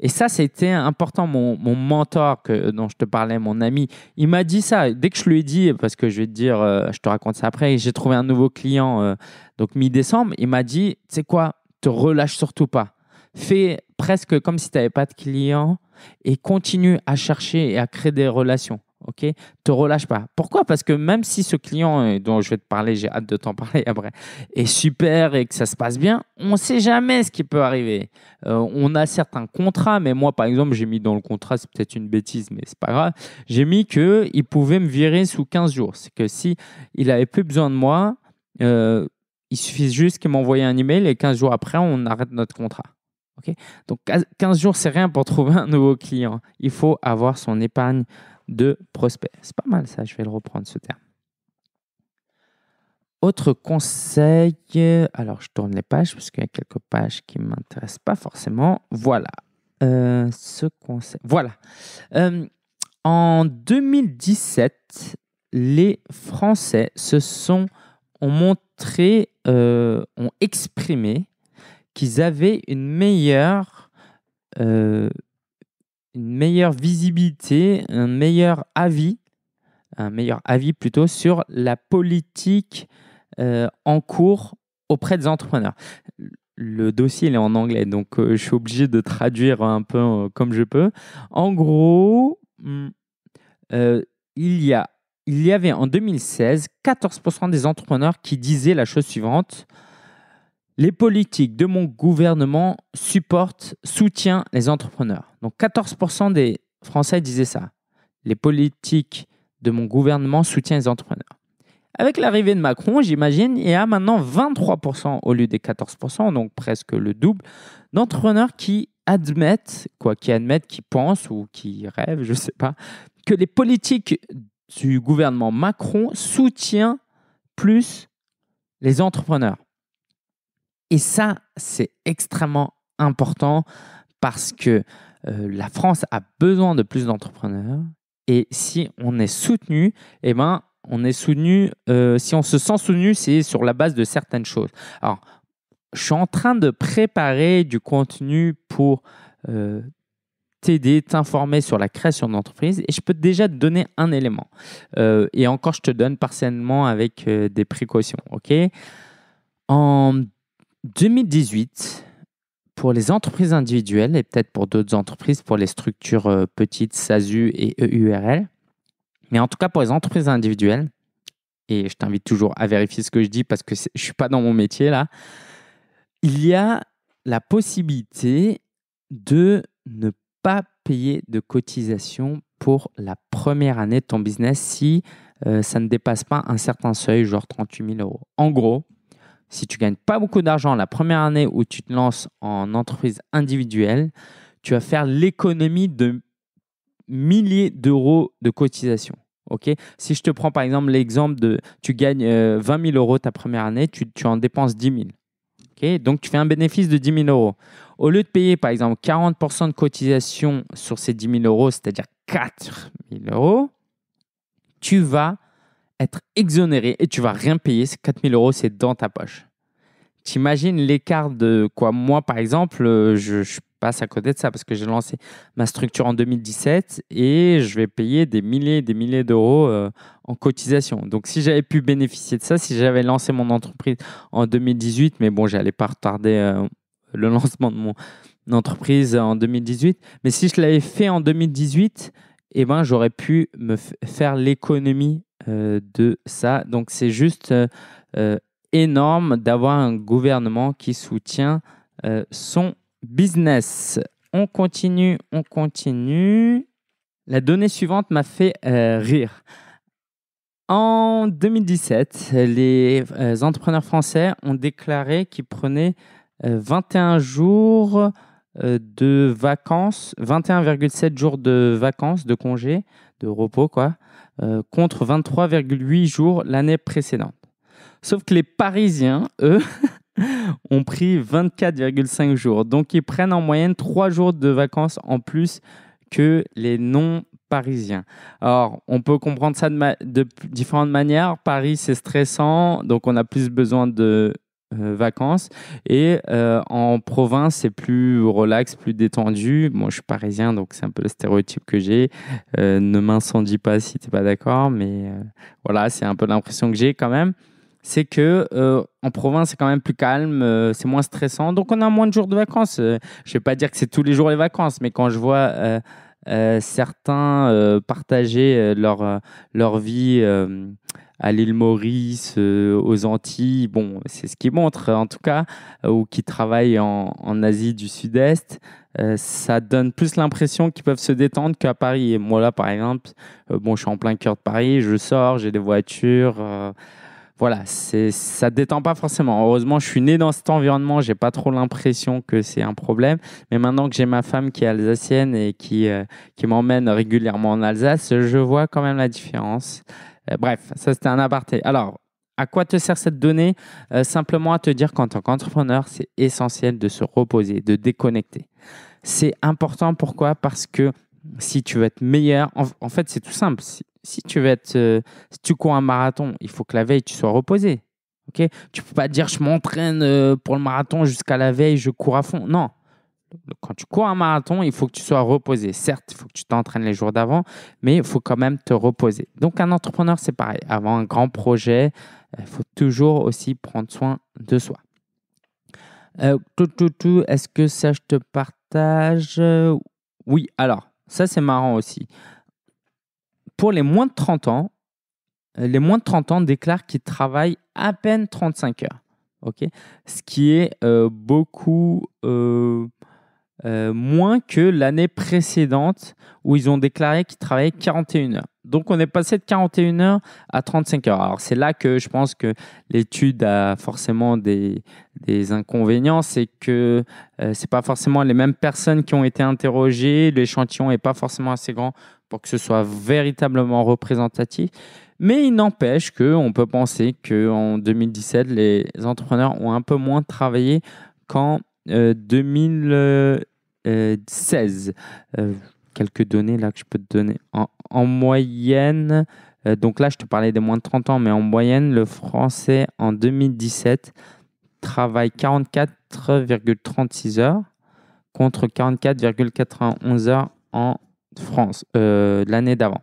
Et ça, c'était important. Mon, mentor que, dont je te parlais, mon ami, il m'a dit ça. Dès que je lui ai dit, parce que je vais te dire, euh, je te raconte ça après, j'ai trouvé un nouveau client, euh, donc mi-décembre, il m'a dit, tu sais quoi, te relâche surtout pas. Fais presque comme si tu n'avais pas de clients et continue à chercher et à créer des relations ok Te relâche pas. Pourquoi Parce que même si ce client euh, dont je vais te parler, j'ai hâte de t'en parler après, est super et que ça se passe bien, on ne sait jamais ce qui peut arriver. Euh, on a certains contrats, mais moi par exemple, j'ai mis dans le contrat, c'est peut-être une bêtise, mais c'est pas grave, j'ai mis que il pouvait me virer sous 15 jours. C'est que si il avait plus besoin de moi, euh, il suffit juste qu'il m'envoie un email et 15 jours après, on arrête notre contrat. Ok? Donc 15 jours, c'est rien pour trouver un nouveau client. Il faut avoir son épargne de prospects, C'est pas mal ça, je vais le reprendre ce terme. Autre conseil, alors je tourne les pages parce qu'il y a quelques pages qui ne m'intéressent pas forcément. Voilà, euh, ce conseil. Voilà. Euh, en 2017, les Français se sont ont montré, euh, ont exprimé qu'ils avaient une meilleure une meilleure visibilité, un meilleur avis, un meilleur avis plutôt sur la politique euh, en cours auprès des entrepreneurs. Le dossier est en anglais, donc euh, je suis obligé de traduire un peu euh, comme je peux. En gros, hmm, il, il y avait en 2016 14% des entrepreneurs qui disaient la chose suivante les politiques de mon gouvernement supportent, soutiennent les entrepreneurs. Donc 14% des Français disaient ça. Les politiques de mon gouvernement soutiennent les entrepreneurs. Avec l'arrivée de Macron, j'imagine, il y a maintenant 23% au lieu des 14%, donc presque le double, d'entrepreneurs qui admettent, quoi, qui admettent, qui pensent ou qui rêvent, je ne sais pas, que les politiques du gouvernement Macron soutiennent plus les entrepreneurs. Et ça, c'est extrêmement important parce que euh, la France a besoin de plus d'entrepreneurs. Et si on est soutenu, eh ben, on est soutenu. Euh, si on se sent soutenu, c'est sur la base de certaines choses. Alors, je suis en train de préparer du contenu pour euh, t'aider, t'informer sur la création d'entreprise et je peux déjà te donner un élément. et encore, je te donne partiellement avec des précautions. OK En 2018, pour les entreprises individuelles et peut-être pour d'autres entreprises, pour les structures euh, petites, SASU et EURL, mais en tout cas pour les entreprises individuelles, et je t'invite toujours à vérifier ce que je dis parce que je ne suis pas dans mon métier là, il y a la possibilité de ne pas payer de cotisation pour la première année de ton business si euh, ça ne dépasse pas un certain seuil, genre 38 000 euros. En gros, si tu gagnes pas beaucoup d'argent la première année où tu te lances en entreprise individuelle, tu vas faire l'économie de milliers d'euros de cotisation. Okay si je te prends par exemple l'exemple de tu gagnes 20 euh, 000 euros ta première année, tu, en dépenses 10 000. Donc tu fais un bénéfice de 10 000 euros. Au lieu de payer par exemple 40% de cotisation sur ces 10 000 euros, c'est-à-dire 4 000 euros, tu vas être exonéré et tu vas rien payer. Ces 4000 euros, c'est dans ta poche. T'imagines l'écart de quoi Moi, par exemple, euh, je, passe à côté de ça parce que j'ai lancé ma structure en 2017 et je vais payer des milliers et des milliers d'euros euh, en cotisation. Donc, si j'avais pu bénéficier de ça, si j'avais lancé mon entreprise en 2018, mais bon, j'allais pas retarder euh, le lancement de mon entreprise en 2018, mais si je l'avais fait en 2018, eh ben, j'aurais pu me faire l'économie euh, de ça. Donc c'est juste euh, euh, énorme d'avoir un gouvernement qui soutient son business. On continue, on continue. La donnée suivante m'a fait rire. En 2017, les entrepreneurs français ont déclaré qu'ils prenaient 21 jours de vacances, 21,7 jours de vacances, de congés de repos, quoi, euh, contre 23,8 jours l'année précédente. Sauf que les Parisiens, eux, ont pris 24,5 jours. Donc ils prennent en moyenne 3 jours de vacances en plus que les non-parisiens. Alors, on peut comprendre ça de différentes manières. Paris, c'est stressant, donc on a plus besoin de euh, vacances. Et euh, en province, c'est plus relax, plus détendu. Moi, je suis parisien, donc c'est un peu le stéréotype que j'ai. Euh, ne m'incendie pas si tu n'es pas d'accord, mais voilà, c'est un peu l'impression que j'ai quand même. C'est que en province, c'est quand même plus calme, c'est moins stressant, donc on a moins de jours de vacances. je vais pas dire que c'est tous les jours les vacances, mais quand je vois certains partager leur leur vie à l'île Maurice, euh, aux Antilles. Bon, c'est ce qu'ils montrent hein, en tout cas, euh, ou qui travaillent en, Asie du Sud-Est. Euh, ça donne plus l'impression qu'ils peuvent se détendre qu'à Paris. Et moi là, par exemple, bon, je suis en plein cœur de Paris, je sors, j'ai des voitures. voilà, c'est, ça détend pas forcément. Heureusement, je suis né dans cet environnement, j'ai pas trop l'impression que c'est un problème. Mais maintenant que j'ai ma femme qui est alsacienne et qui, qui m'emmène régulièrement en Alsace, je vois quand même la différence. Euh, bref, ça c'était un aparté. Alors, à quoi te sert cette donnée euh, Simplement à te dire qu'en tant qu'entrepreneur, c'est essentiel de se reposer, de déconnecter. C'est important pourquoi Parce que si tu veux être meilleur, en, fait c'est tout simple. Si, tu veux être, euh, si tu cours un marathon, il faut que la veille tu sois reposé. Ok Tu peux pas dire je m'entraîne pour le marathon jusqu'à la veille, je cours à fond. Non, quand tu cours un marathon, il faut que tu sois reposé. Certes, il faut que tu t'entraînes les jours d'avant, mais il faut quand même te reposer. Donc, un entrepreneur, c'est pareil. Avant un grand projet, il faut toujours aussi prendre soin de soi. Euh, tout, tout, est-ce que ça, je te partage Oui, alors, ça, c'est marrant aussi. Pour les moins de 30 ans, les moins de 30 ans déclarent qu'ils travaillent à peine 35 heures. ok Ce qui est euh, beaucoup... Euh, euh, moins que l'année précédente où ils ont déclaré qu'ils travaillaient 41 heures. Donc on est passé de 41 heures à 35 heures. Alors c'est là que je pense que l'étude a forcément des, des inconvénients, c'est que ce euh, c'est pas forcément les mêmes personnes qui ont été interrogées, l'échantillon n'est pas forcément assez grand pour que ce soit véritablement représentatif. Mais il n'empêche qu'on peut penser qu'en 2017, les entrepreneurs ont un peu moins travaillé qu'en 2016. Euh, euh, euh, quelques données là que je peux te donner. En, moyenne, donc là je te parlais des moins de 30 ans, mais en moyenne, le français en 2017 travaille 44,36 heures contre 44,91 heures en France l'année d'avant.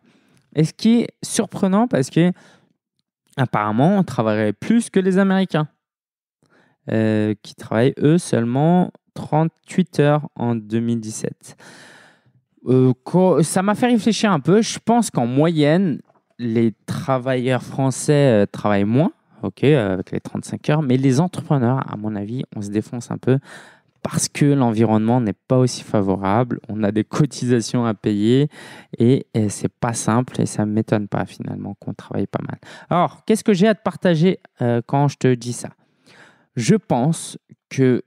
Et ce qui est surprenant parce que apparemment on travaillerait plus que les Américains. Euh, qui travaillent eux seulement 38 heures en 2017. Euh, ça m'a fait réfléchir un peu. Je pense qu'en moyenne, les travailleurs français euh, travaillent moins, ok, avec les 35 heures, mais les entrepreneurs, à mon avis, on se défonce un peu parce que l'environnement n'est pas aussi favorable, on a des cotisations à payer et, ce c'est pas simple et ça ne m'étonne pas finalement qu'on travaille pas mal. Alors, qu'est-ce que j'ai à te partager quand je te dis ça je pense que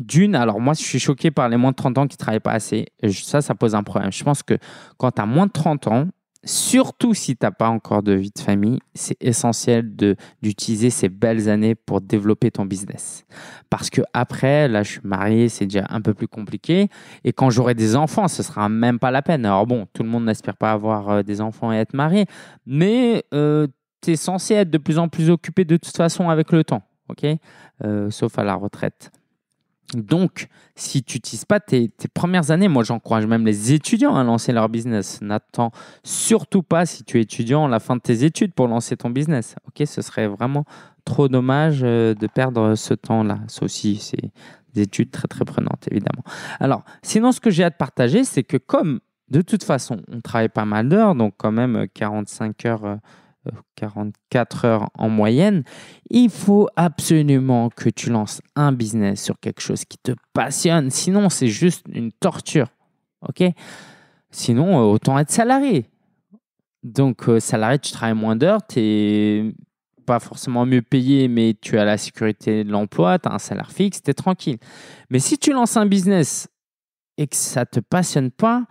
d'une, alors moi, je suis choqué par les moins de 30 ans qui ne travaillent pas assez. ça, ça pose un problème. Je pense que quand tu as moins de 30 ans, surtout si tu n'as pas encore de vie de famille, c'est essentiel d'utiliser ces belles années pour développer ton business. Parce que après, là, je suis marié, c'est déjà un peu plus compliqué. Et quand j'aurai des enfants, ce sera même pas la peine. Alors bon, tout le monde n'aspire pas à avoir euh, des enfants et être marié, mais euh, tu es censé être de plus en plus occupé de toute façon avec le temps ok euh, sauf à la retraite. Donc, si tu n'utilises pas tes, premières années, moi j'encourage même les étudiants à lancer leur business. N'attends surtout pas, si tu es étudiant, la fin de tes études pour lancer ton business. Ok, ce serait vraiment trop dommage euh, de perdre ce temps-là. Ça aussi, c'est des études très très prenantes, évidemment. Alors, sinon, ce que j'ai hâte de partager, c'est que comme de toute façon, on travaille pas mal d'heures, donc quand même 45 euh, heures 44 heures en moyenne, il faut absolument que tu lances un business sur quelque chose qui te passionne. Sinon, c'est juste une torture. OK Sinon, euh, autant être salarié. Donc, euh, salarié, tu travailles moins d'heures, tu es pas forcément mieux payé, mais tu as la sécurité de l'emploi, tu as un salaire fixe, tu es tranquille. Mais si tu lances un business et que ça ne te passionne pas,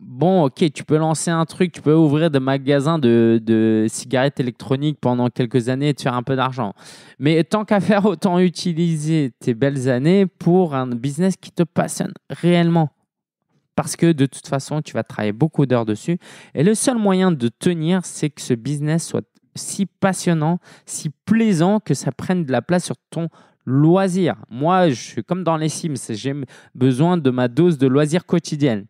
bon, ok, tu peux lancer un truc, tu peux ouvrir des magasins de, cigarettes électroniques pendant quelques années et te faire un peu d'argent. Mais tant qu'à faire, autant utiliser tes belles années pour un business qui te passionne réellement. Parce que de toute façon, tu vas travailler beaucoup d'heures dessus. Et le seul moyen de tenir, c'est que ce business soit si passionnant, si plaisant que ça prenne de la place sur ton loisir. Moi, je suis comme dans les Sims, j'ai besoin de ma dose de loisir quotidienne.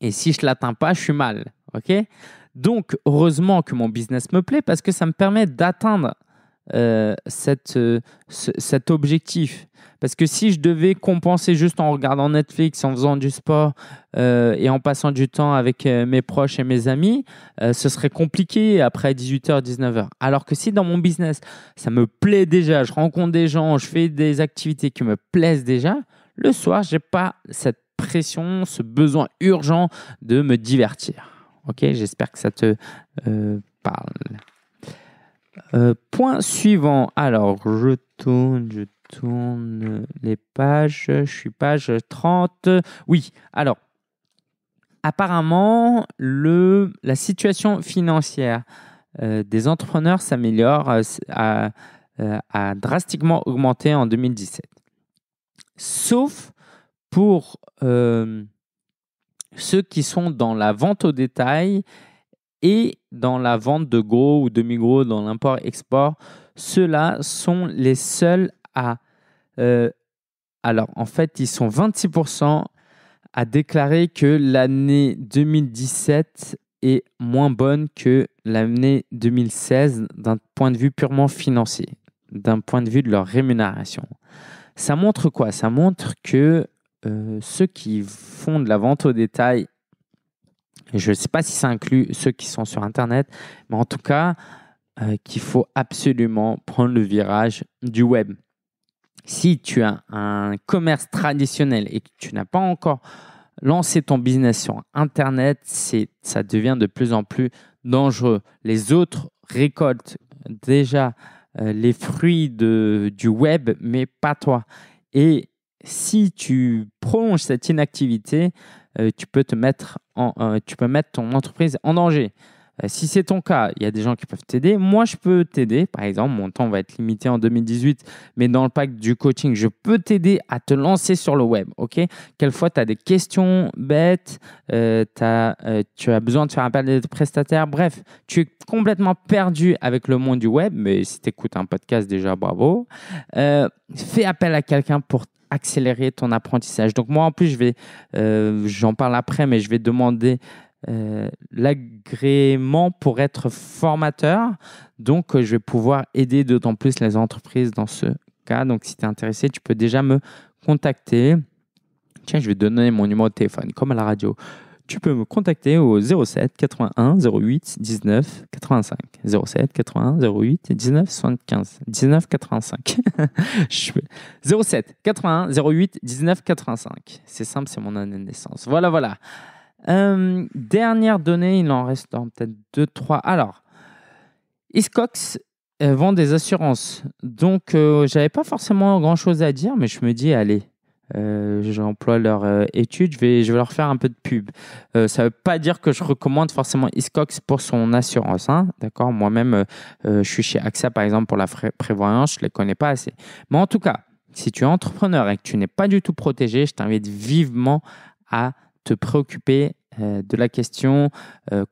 Et si je l'atteins pas, je suis mal. OK Donc, heureusement que mon business me plaît parce que ça me permet d'atteindre euh, cette, euh, cet objectif. Parce que si je devais compenser juste en regardant Netflix, en faisant du sport euh, et en passant du temps avec mes proches et mes amis, ce serait compliqué après 18h, 19h. Alors que si dans mon business, ça me plaît déjà, je rencontre des gens, je fais des activités qui me plaisent déjà, le soir, j'ai pas cette pression, ce besoin urgent de me divertir. Ok, j'espère que ça te euh, parle. Euh, point suivant. Alors, je tourne, je tourne les pages. Je suis page 30. Oui, alors, apparemment, le, la situation financière euh, des entrepreneurs s'améliore, à a drastiquement augmenté en 2017. Sauf pour ceux qui sont dans la vente au détail et dans la vente de gros ou demi-gros, dans l'import-export, ceux-là sont les seuls à... alors en fait, ils sont 26% à déclarer que l'année 2017 est moins bonne que l'année 2016 d'un point de vue purement financier, d'un point de vue de leur rémunération. Ça montre quoi Ça montre que euh, ceux qui font de la vente au détail, je ne sais pas si ça inclut ceux qui sont sur Internet, mais en tout cas, euh, qu'il faut absolument prendre le virage du web. Si tu as un commerce traditionnel et que tu n'as pas encore lancé ton business sur Internet, ça devient de plus en plus dangereux. Les autres récoltent déjà euh, les fruits de, du web, mais pas toi. Et si tu prolonges cette inactivité, euh, tu, peux te mettre en, euh, tu peux mettre ton entreprise en danger. Euh, si c'est ton cas, il y a des gens qui peuvent t'aider. Moi, je peux t'aider. Par exemple, mon temps va être limité en 2018, mais dans le pack du coaching, je peux t'aider à te lancer sur le web. OK fois tu as des questions bêtes, as, tu as besoin de faire appel à des prestataires. Bref, tu es complètement perdu avec le monde du web, mais si tu écoutes un podcast, déjà bravo. fais appel à quelqu'un pour accélérer ton apprentissage. Donc moi en plus, je vais, euh, j'en parle après, mais je vais demander euh, l'agrément pour être formateur. Donc euh, je vais pouvoir aider d'autant plus les entreprises dans ce cas. Donc si tu es intéressé, tu peux déjà me contacter. Tiens, je vais donner mon numéro de téléphone, comme à la radio tu peux me contacter au 07 81 08 19 85. 07 81 08 19 75. 19 85. 07 81 08 19 85. C'est simple, c'est mon année de naissance. Voilà, voilà. Euh, dernière donnée, il en reste peut-être 2, 3. Alors, Iscox euh, vend des assurances. Donc, euh, j'avais pas forcément grand-chose à dire, mais je me dis, allez, euh, j'emploie leur euh, étude, je vais, je vais leur faire un peu de pub. Euh, ça ne veut pas dire que je recommande forcément Iscox pour son assurance. Hein, D'accord Moi-même, je suis chez AXA, par exemple, pour la prévoyance, je ne les connais pas assez. Mais en tout cas, si tu es entrepreneur et que tu n'es pas du tout protégé, je t'invite vivement à te préoccuper de la question,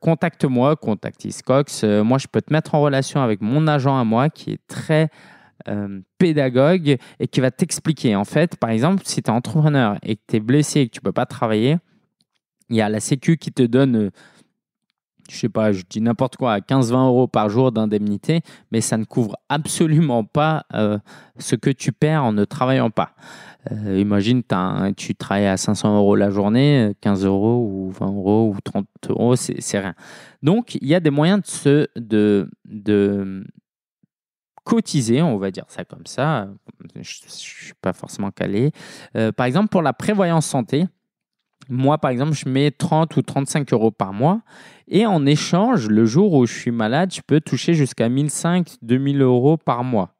contacte-moi, contacte Iscox. moi, je peux te mettre en relation avec mon agent à moi qui est très euh, pédagogue et qui va t'expliquer. En fait, par exemple, si tu es entrepreneur et que tu es blessé et que tu ne peux pas travailler, il y a la Sécu qui te donne, euh, je sais pas, je dis n'importe quoi, 15-20 euros par jour d'indemnité, mais ça ne couvre absolument pas euh, ce que tu perds en ne travaillant pas. imagine, tu travailles à 500 euros la journée, 15 euros ou 20 euros ou 30 euros, c'est rien. Donc, il y a des moyens de se, de, de, cotiser, on va dire ça comme ça. Je ne suis pas forcément calé. Euh, par exemple, pour la prévoyance santé, moi, par exemple, je mets 30 ou 35 euros par mois. Et en échange, le jour où je suis malade, je peux toucher jusqu'à 1500, 2000 euros par mois.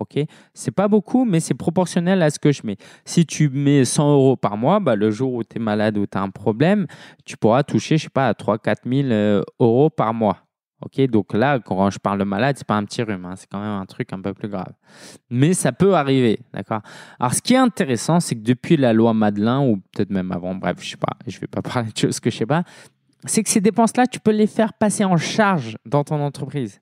Ok, c'est pas beaucoup, mais c'est proportionnel à ce que je mets. Si tu mets 100 euros par mois, bah, le jour où tu es malade ou tu as un problème, tu pourras toucher, je sais pas, 3-4 000 euh, euros par mois. OK, donc là, quand je parle de malade, c'est pas un petit rhume, hein, c'est quand même un truc un peu plus grave. Mais ça peut arriver, d'accord Alors, ce qui est intéressant, c'est que depuis la loi Madelin, ou peut-être même avant, bref, je sais pas, je vais pas parler de choses que je sais pas, c'est que ces dépenses-là, tu peux les faire passer en charge dans ton entreprise.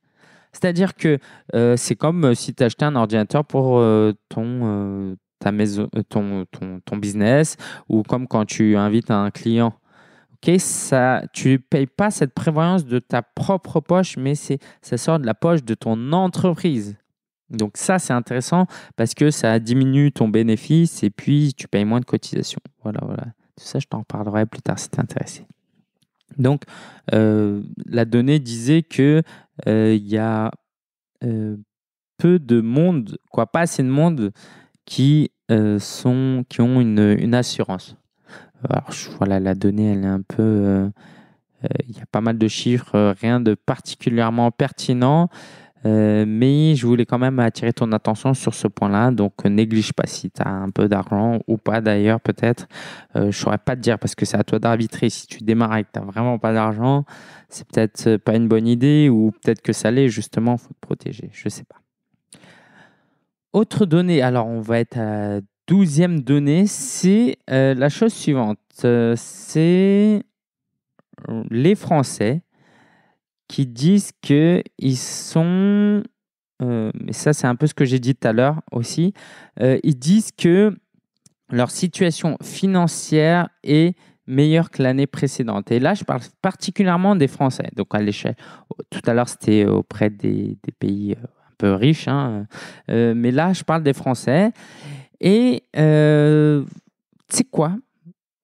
C'est-à-dire que euh, c'est comme euh, si tu achetais un ordinateur pour euh, ton, ta maison, ton, ton, ton business, ou comme quand tu invites un client ça, tu ne payes pas cette prévoyance de ta propre poche, mais ça sort de la poche de ton entreprise. Donc ça, c'est intéressant parce que ça diminue ton bénéfice et puis tu payes moins de cotisations. Voilà, voilà. Tout ça, je t'en reparlerai plus tard si es intéressé. Donc, euh, la donnée disait qu'il euh, y a euh, peu de monde, quoi, pas assez de monde qui, sont, qui ont une assurance. Alors, voilà, la donnée, elle est un peu. Euh, euh, il y a pas mal de chiffres, euh, rien de particulièrement pertinent. mais je voulais quand même attirer ton attention sur ce point-là. Donc, néglige pas si tu as un peu d'argent ou pas d'ailleurs, peut-être. je ne saurais pas te dire parce que c'est à toi d'arbitrer. Si tu démarres et que tu n'as vraiment pas d'argent, c'est peut-être pas une bonne idée ou peut-être que ça l'est, justement, il faut te protéger. Je ne sais pas. Autre donnée, alors on va être à douzième donnée, c'est euh, la chose suivante. Euh, c'est les Français qui disent qu'ils sont... Euh, mais ça, c'est un peu ce que j'ai dit tout à l'heure aussi. ils disent que leur situation financière est meilleure que l'année précédente. Et là, je parle particulièrement des Français. Donc, à l'échelle, tout à l'heure, c'était auprès des, des, pays un peu riches, hein. mais là, je parle des Français. Et euh, tu sais quoi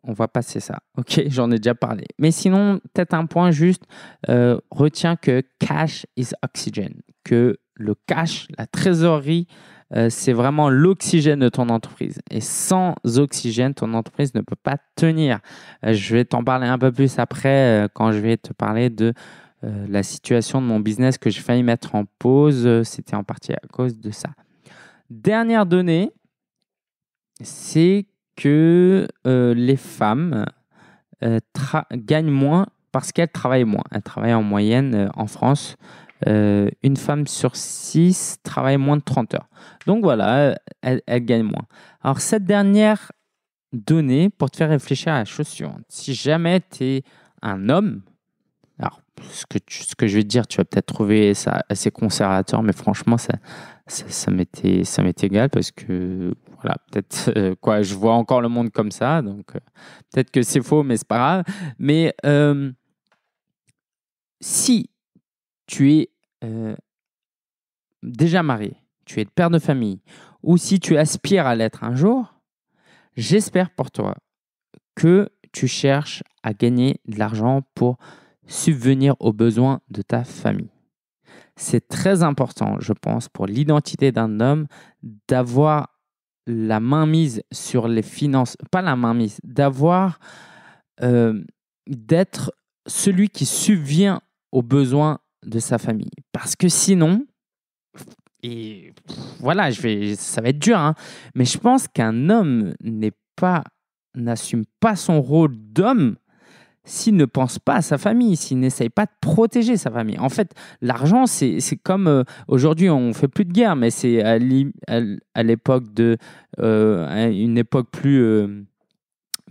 On va passer ça. Ok, j'en ai déjà parlé. Mais sinon, peut-être un point juste euh, retiens que cash is oxygen que le cash, la trésorerie, euh, c'est vraiment l'oxygène de ton entreprise. Et sans oxygène, ton entreprise ne peut pas tenir. Euh, je vais t'en parler un peu plus après quand je vais te parler de la situation de mon business que j'ai failli mettre en pause. C'était en partie à cause de ça. Dernière donnée, c'est que euh, les femmes euh, gagnent moins parce qu'elles travaillent moins. Elles travaillent en moyenne euh, en France. une femme sur six travaille moins de 30 heures. Donc voilà, elles gagnent moins. Alors cette dernière donnée, pour te faire réfléchir à la chose suivante, si jamais tu es un homme, alors ce que, ce que je vais te dire, tu vas peut-être trouver ça assez conservateur, mais franchement, ça, ça, ça égal parce que voilà, peut-être euh, quoi, je vois encore le monde comme ça, donc euh, peut-être que c'est faux, mais c'est pas grave. Mais euh, si tu es déjà marié, tu es père de famille, ou si tu aspires à l'être un jour, j'espère pour toi que tu cherches à gagner de l'argent pour subvenir aux besoins de ta famille. C'est très important, je pense, pour l'identité d'un homme d'avoir la mainmise sur les finances, pas la mainmise, d'avoir, euh, d'être celui qui subvient aux besoins de sa famille. Parce que sinon, et voilà, je vais, ça va être dur, hein, mais je pense qu'un homme n'est pas, n'assume pas son rôle d'homme s'il ne pense pas à sa famille, s'il n'essaye pas de protéger sa famille. En fait, l'argent, c'est comme euh, aujourd'hui, on fait plus de guerre, mais c'est à l'époque de euh, hein, une époque plus euh,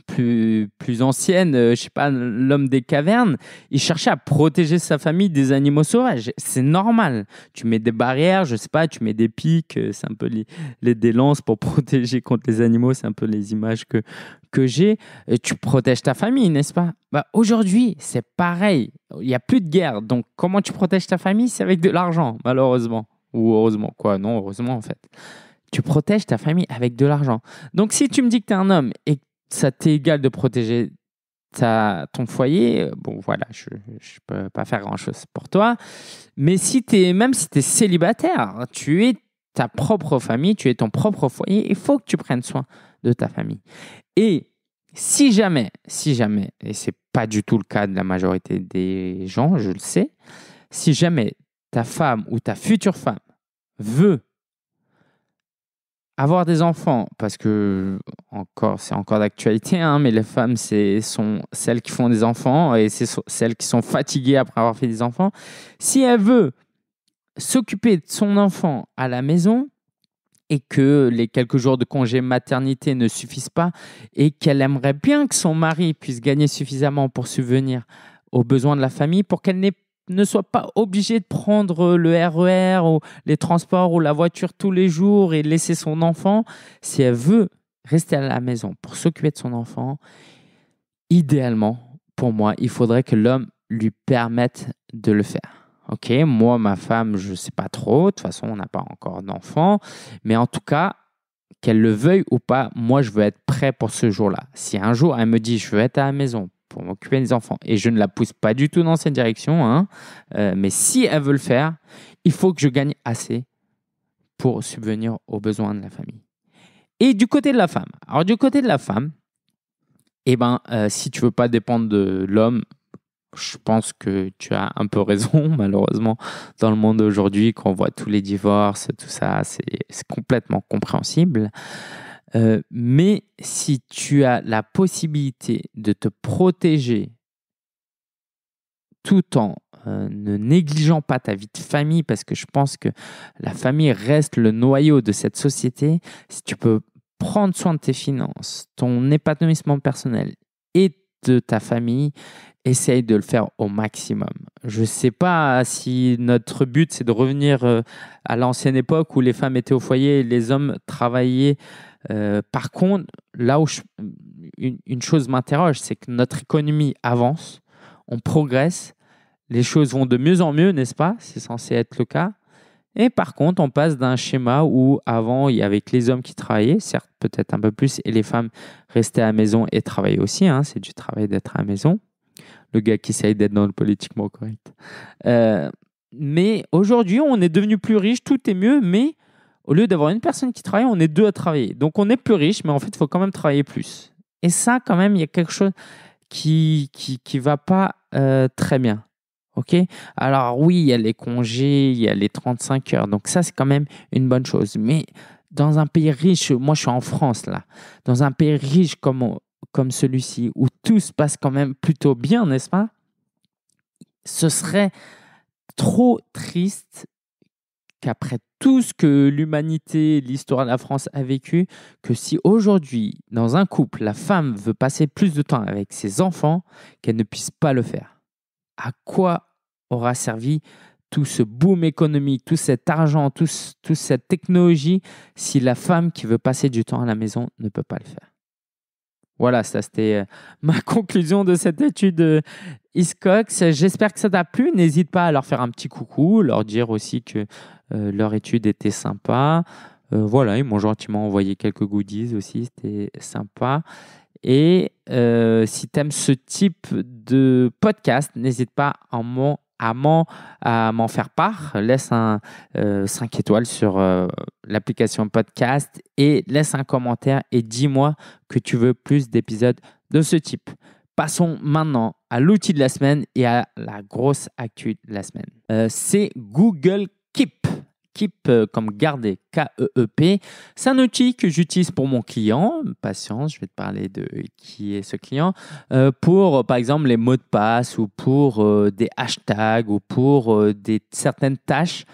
plus, plus ancienne, euh, je sais pas, l'homme des cavernes, il cherchait à protéger sa famille des animaux sauvages. C'est normal. Tu mets des barrières, je sais pas, tu mets des pics, euh, c'est un peu les, les des lances pour protéger contre les animaux, c'est un peu les images que, que j'ai. Euh, tu protèges ta famille, n'est-ce pas bah, Aujourd'hui, c'est pareil. Il n'y a plus de guerre. Donc, comment tu protèges ta famille C'est avec de l'argent, malheureusement. Ou heureusement, quoi. Non, heureusement, en fait tu protèges ta famille avec de l'argent. Donc si tu me dis que tu es un homme et ça t'est égal de protéger ton foyer. Bon, voilà, je ne peux pas faire grand-chose pour toi. Mais si es, même si tu es célibataire, tu es ta propre famille, tu es ton propre foyer, il faut que tu prennes soin de ta famille. Et si jamais, si jamais, et c'est pas du tout le cas de la majorité des gens, je le sais, si jamais ta femme ou ta future femme veut avoir des enfants, parce que c'est encore d'actualité, hein, mais les femmes, c'est sont celles qui font des enfants et c'est celles qui sont fatiguées après avoir fait des enfants. Si elle veut s'occuper de son enfant à la maison et que les quelques jours de congé maternité ne suffisent pas et qu'elle aimerait bien que son mari puisse gagner suffisamment pour subvenir aux besoins de la famille pour qu'elle ne soit pas obligée de prendre le RER e ou les transports ou la voiture tous les jours et laisser son enfant, si elle veut rester à la maison pour s'occuper de son enfant, idéalement, pour moi, il faudrait que l'homme lui permette de le faire. Ok, moi, ma femme, je ne sais pas trop. De toute façon, on n'a pas encore d'enfant. Mais en tout cas, qu'elle le veuille ou pas, moi, je veux être prêt pour ce jour-là. Si un jour, elle me dit, je veux être à la maison pour m'occuper des enfants, et je ne la pousse pas du tout dans cette direction, hein, euh, mais si elle veut le faire, il faut que je gagne assez pour subvenir aux besoins de la famille. Et du côté de la femme. Alors, du côté de la femme, eh ben, euh, si tu veux pas dépendre de l'homme, je pense que tu as un peu raison, malheureusement, dans le monde d'aujourd'hui, quand on voit tous les divorces, tout ça, c'est complètement compréhensible. Euh, mais si tu as la possibilité de te protéger tout en euh, ne négligeant pas ta vie de famille, parce que je pense que la famille reste le noyau de cette société, si tu peux prendre soin de tes finances, ton épanouissement personnel et de ta famille, essaye de le faire au maximum. Je ne sais pas si notre but, c'est de revenir euh, à l'ancienne époque où les femmes étaient au foyer et les hommes travaillaient. Euh, par contre, là où une, chose m'interroge, c'est que notre économie avance, on progresse, les choses vont de mieux en mieux, n'est-ce pas C'est censé être le cas. Et par contre, on passe d'un schéma où avant, il y avait les hommes qui travaillaient, certes peut-être un peu plus, et les femmes restaient à la maison et travaillaient aussi. Hein, c'est du travail d'être à la maison. Le gars qui essaye d'être dans le politiquement correct. Euh, mais aujourd'hui, on est devenu plus riche, tout est mieux, mais au lieu d'avoir une personne qui travaille, on est deux à travailler. Donc on est plus riche, mais en fait, il faut quand même travailler plus. Et ça, quand même, il y a quelque chose qui ne va pas euh, très bien. OK Alors oui, il y a les congés, il y a les 35 heures. Donc ça, c'est quand même une bonne chose. Mais dans un pays riche, moi je suis en France là, dans un pays riche comme, comme celui-ci, où tout se passe quand même plutôt bien, n'est-ce pas Ce serait trop triste qu'après tout ce que l'humanité, l'histoire de la France a vécu, que si aujourd'hui, dans un couple, la femme veut passer plus de temps avec ses enfants, qu'elle ne puisse pas le faire à quoi aura servi tout ce boom économique, tout cet argent, tout, toute cette technologie si la femme qui veut passer du temps à la maison ne peut pas le faire. Voilà, ça c'était euh, ma conclusion de cette étude euh, ISCOX. J'espère que ça t'a plu. N'hésite pas à leur faire un petit coucou, leur dire aussi que euh, leur étude était sympa. voilà, ils m'ont gentiment envoyé quelques goodies aussi, c'était sympa. Et euh, si tu aimes ce type de podcast, n'hésite pas à m'en à m'en faire part. Laisse un 5 euh, étoiles sur euh, l'application podcast et laisse un commentaire et dis-moi que tu veux plus d'épisodes de ce type. Passons maintenant à l'outil de la semaine et à la grosse actu de la semaine. C'est Google Keep. Keep euh, comme garder, K-E-E-P. C'est un outil que j'utilise pour mon client, patience, je vais te parler de qui est ce client, euh, pour par exemple les mots de passe ou pour euh, des hashtags ou pour des, certaines tâches.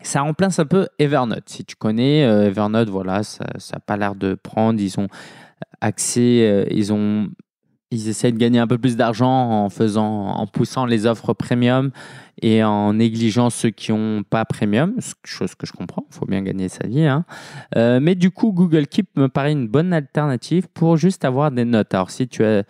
Ça remplace un peu Evernote. Si tu connais Evernote, voilà, ça n'a pas l'air de prendre. Ils ont accès, ils ont ils essaient de gagner un peu plus d'argent en faisant, en poussant les offres premium et en négligeant ceux qui n'ont pas premium, chose que je comprends, il faut bien gagner sa vie. Hein. Euh, mais du coup, Google Keep me paraît une bonne alternative pour juste avoir des notes. Alors si tu as,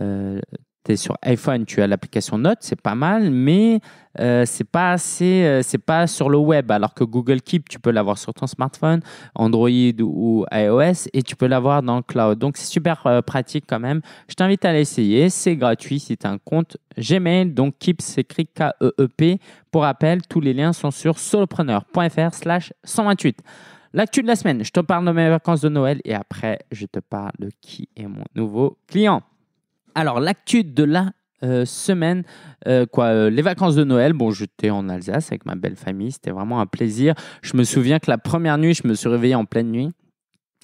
euh, tu es sur iPhone, tu as l'application Note, c'est pas mal, mais euh, c'est pas assez, euh, c'est pas sur le web. Alors que Google Keep, tu peux l'avoir sur ton smartphone, Android ou iOS, et tu peux l'avoir dans le cloud. Donc c'est super euh, pratique quand même. Je t'invite à l'essayer. C'est gratuit c'est un compte Gmail. Donc Keep s'écrit K-E-E-P. Pour rappel, tous les liens sont sur solopreneur.fr/slash 128. L'actu de la semaine, je te parle de mes vacances de Noël et après, je te parle de qui est mon nouveau client. Alors, l'actu de la euh, semaine, euh, quoi, euh, les vacances de Noël. Bon, j'étais en Alsace avec ma belle famille, c'était vraiment un plaisir. Je me souviens que la première nuit, je me suis réveillé en pleine nuit.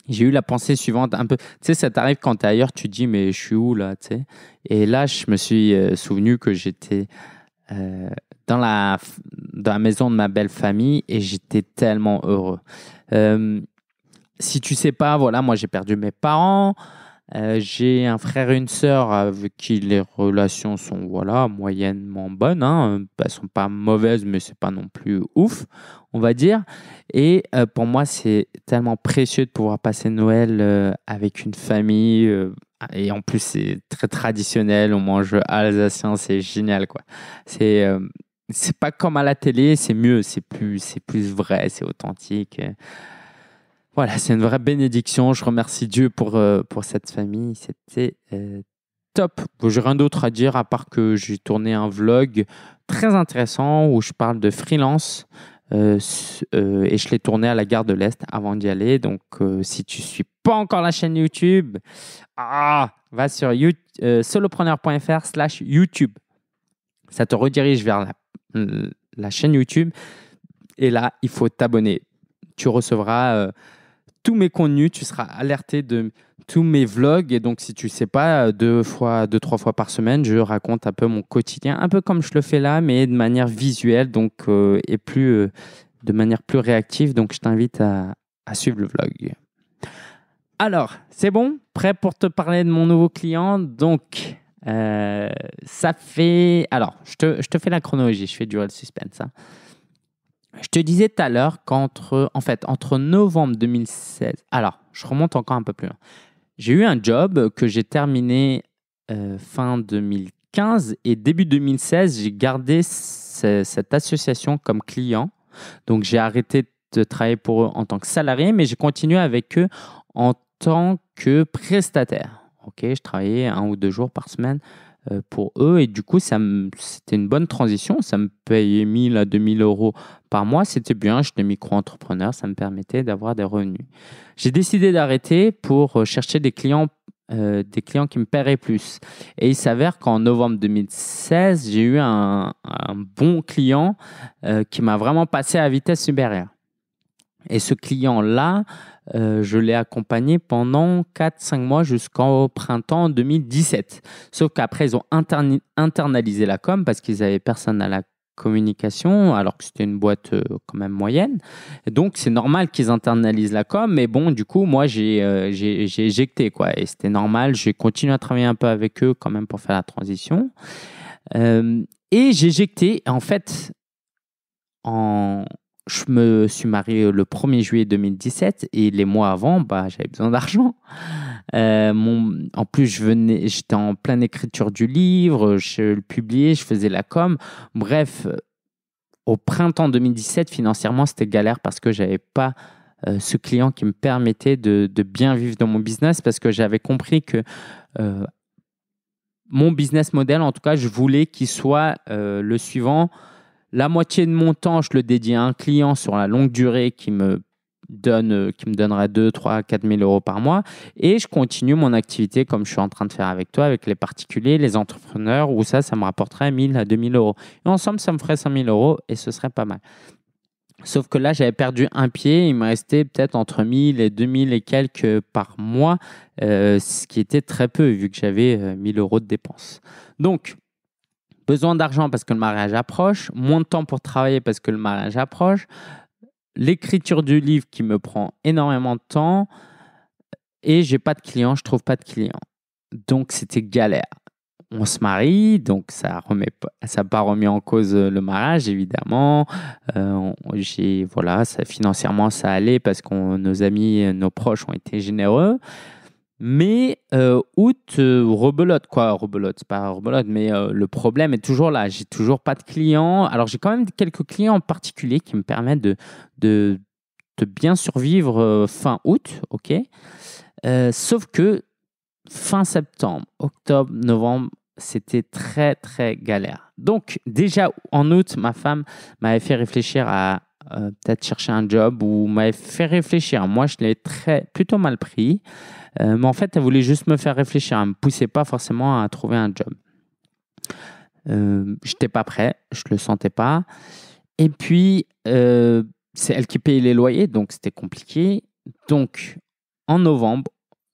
J'ai eu la pensée suivante, un peu, tu sais, ça t'arrive quand t'es ailleurs, tu dis, mais je suis où là, tu Et là, je me suis souvenu que j'étais dans, la, dans la maison de ma belle famille et j'étais tellement heureux. si tu sais pas, voilà, moi j'ai perdu mes parents. Euh, j'ai un frère et une sœur avec qui les relations sont voilà moyennement bonnes. Hein. Elles sont pas mauvaises, mais c'est pas non plus ouf, on va dire. Et euh, pour moi, c'est tellement précieux de pouvoir passer Noël euh, avec une famille. et en plus, c'est très traditionnel. On mange alsacien, c'est génial, quoi. C'est c'est pas comme à la télé, c'est mieux, c'est plus c'est plus vrai, c'est authentique. Voilà, c'est une vraie bénédiction. Je remercie Dieu pour, euh, pour cette famille. C'était euh, top. Je J'ai rien d'autre à dire à part que j'ai tourné un vlog très intéressant où je parle de freelance. Euh, et je l'ai tourné à la gare de l'Est avant d'y aller. Donc, si tu suis pas encore la chaîne YouTube, ah, va sur solopreneur.fr slash YouTube. Ça te redirige vers la, chaîne YouTube. Et là, il faut t'abonner. Tu recevras tous mes contenus, tu seras alerté de tous mes vlogs. Et donc, si tu ne sais pas, euh, deux, fois, deux, trois fois par semaine, je raconte un peu mon quotidien, un peu comme je le fais là, mais de manière visuelle donc, euh, et plus, euh, de manière plus réactive. Donc, je t'invite à, suivre le vlog. Alors, c'est bon Prêt pour te parler de mon nouveau client Donc, ça fait... Alors, je te, je te, fais la chronologie, je fais durer le suspense. Hein. Je te disais tout à l'heure qu'entre en fait, entre novembre 2016, alors je remonte encore un peu plus loin, j'ai eu un job que j'ai terminé euh, fin 2015 et début 2016, j'ai gardé cette association comme client. Donc j'ai arrêté de travailler pour eux en tant que salarié, mais j'ai continué avec eux en tant que prestataire. Ok, je travaillais un ou deux jours par semaine euh, pour eux. Et du coup, c'était une bonne transition. Ça me payait 1000 à 2000 euros par mois. C'était bien. J'étais micro-entrepreneur. Ça me permettait d'avoir des revenus. J'ai décidé d'arrêter pour euh, chercher des clients. Euh, des clients qui me paieraient plus. Et il s'avère qu'en novembre 2016, j'ai eu un, bon client qui m'a vraiment passé à vitesse supérieure. Et ce client-là euh, je l'ai accompagné pendant 4-5 mois jusqu'au printemps 2017. Sauf qu'après, ils ont internalisé la com parce qu'ils n'avaient personne à la communication, alors que c'était une boîte euh, quand même moyenne. donc, c'est normal qu'ils internalisent la com, mais bon, du coup, moi, j'ai, euh, j'ai, j'ai éjecté, quoi. Et c'était normal, j'ai continué à travailler un peu avec eux quand même pour faire la transition. et j'ai éjecté, en fait, en, je me suis marié euh, le 1er juillet 2017 et les mois avant, bah, j'avais besoin d'argent. Euh, en plus, je venais, j'étais en pleine écriture du livre, je le publiais, je faisais la com. Bref, au printemps 2017, financièrement, c'était galère parce que j'avais pas euh, ce client qui me permettait de, bien vivre dans mon business parce que j'avais compris que mon business model, en tout cas, je voulais qu'il soit le suivant. La moitié de mon temps, je le dédie à un client sur la longue durée qui me donne, euh, qui me donnerait 2, 3, 4 000 euros par mois. Et je continue mon activité comme je suis en train de faire avec toi, avec les particuliers, les entrepreneurs, où ça, ça me rapporterait 1 000 à 2 000 euros. Et ensemble, ça me ferait 5 000 euros et ce serait pas mal. Sauf que là, j'avais perdu un pied. Il me restait peut-être entre 1000 et 2000 et quelques par mois, euh, ce qui était très peu vu que j'avais 1000 euh, euros de dépenses. Donc, besoin d'argent parce que le mariage approche, moins de temps pour travailler parce que le mariage approche, l'écriture du livre qui me prend énormément de temps et j'ai pas de clients, je trouve pas de clients. Donc c'était galère. On se marie, donc ça remet ça pas remis en cause euh, le mariage évidemment. Euh, j'ai voilà, ça financièrement ça allait parce que nos amis, nos proches ont été généreux. Mais euh, août, euh, rebelote, quoi, rebelote, c'est pas rebelote, mais euh, le problème est toujours là. J'ai toujours pas de clients. Alors, j'ai quand même quelques clients en particulier qui me permettent de, de, de bien survivre fin août, ok Sauf que fin septembre, octobre, novembre, c'était très, très galère. Donc, déjà en août, ma femme m'avait fait réfléchir à euh, peut-être chercher un job ou m'avait fait réfléchir. Moi, je l'ai très, plutôt mal pris. Euh, mais en fait, elle voulait juste me faire réfléchir. Elle ne me poussait pas forcément à trouver un job. Euh, je n'étais pas prêt, je ne le sentais pas. Et puis, c'est elle qui payait les loyers, donc c'était compliqué. Donc, en novembre,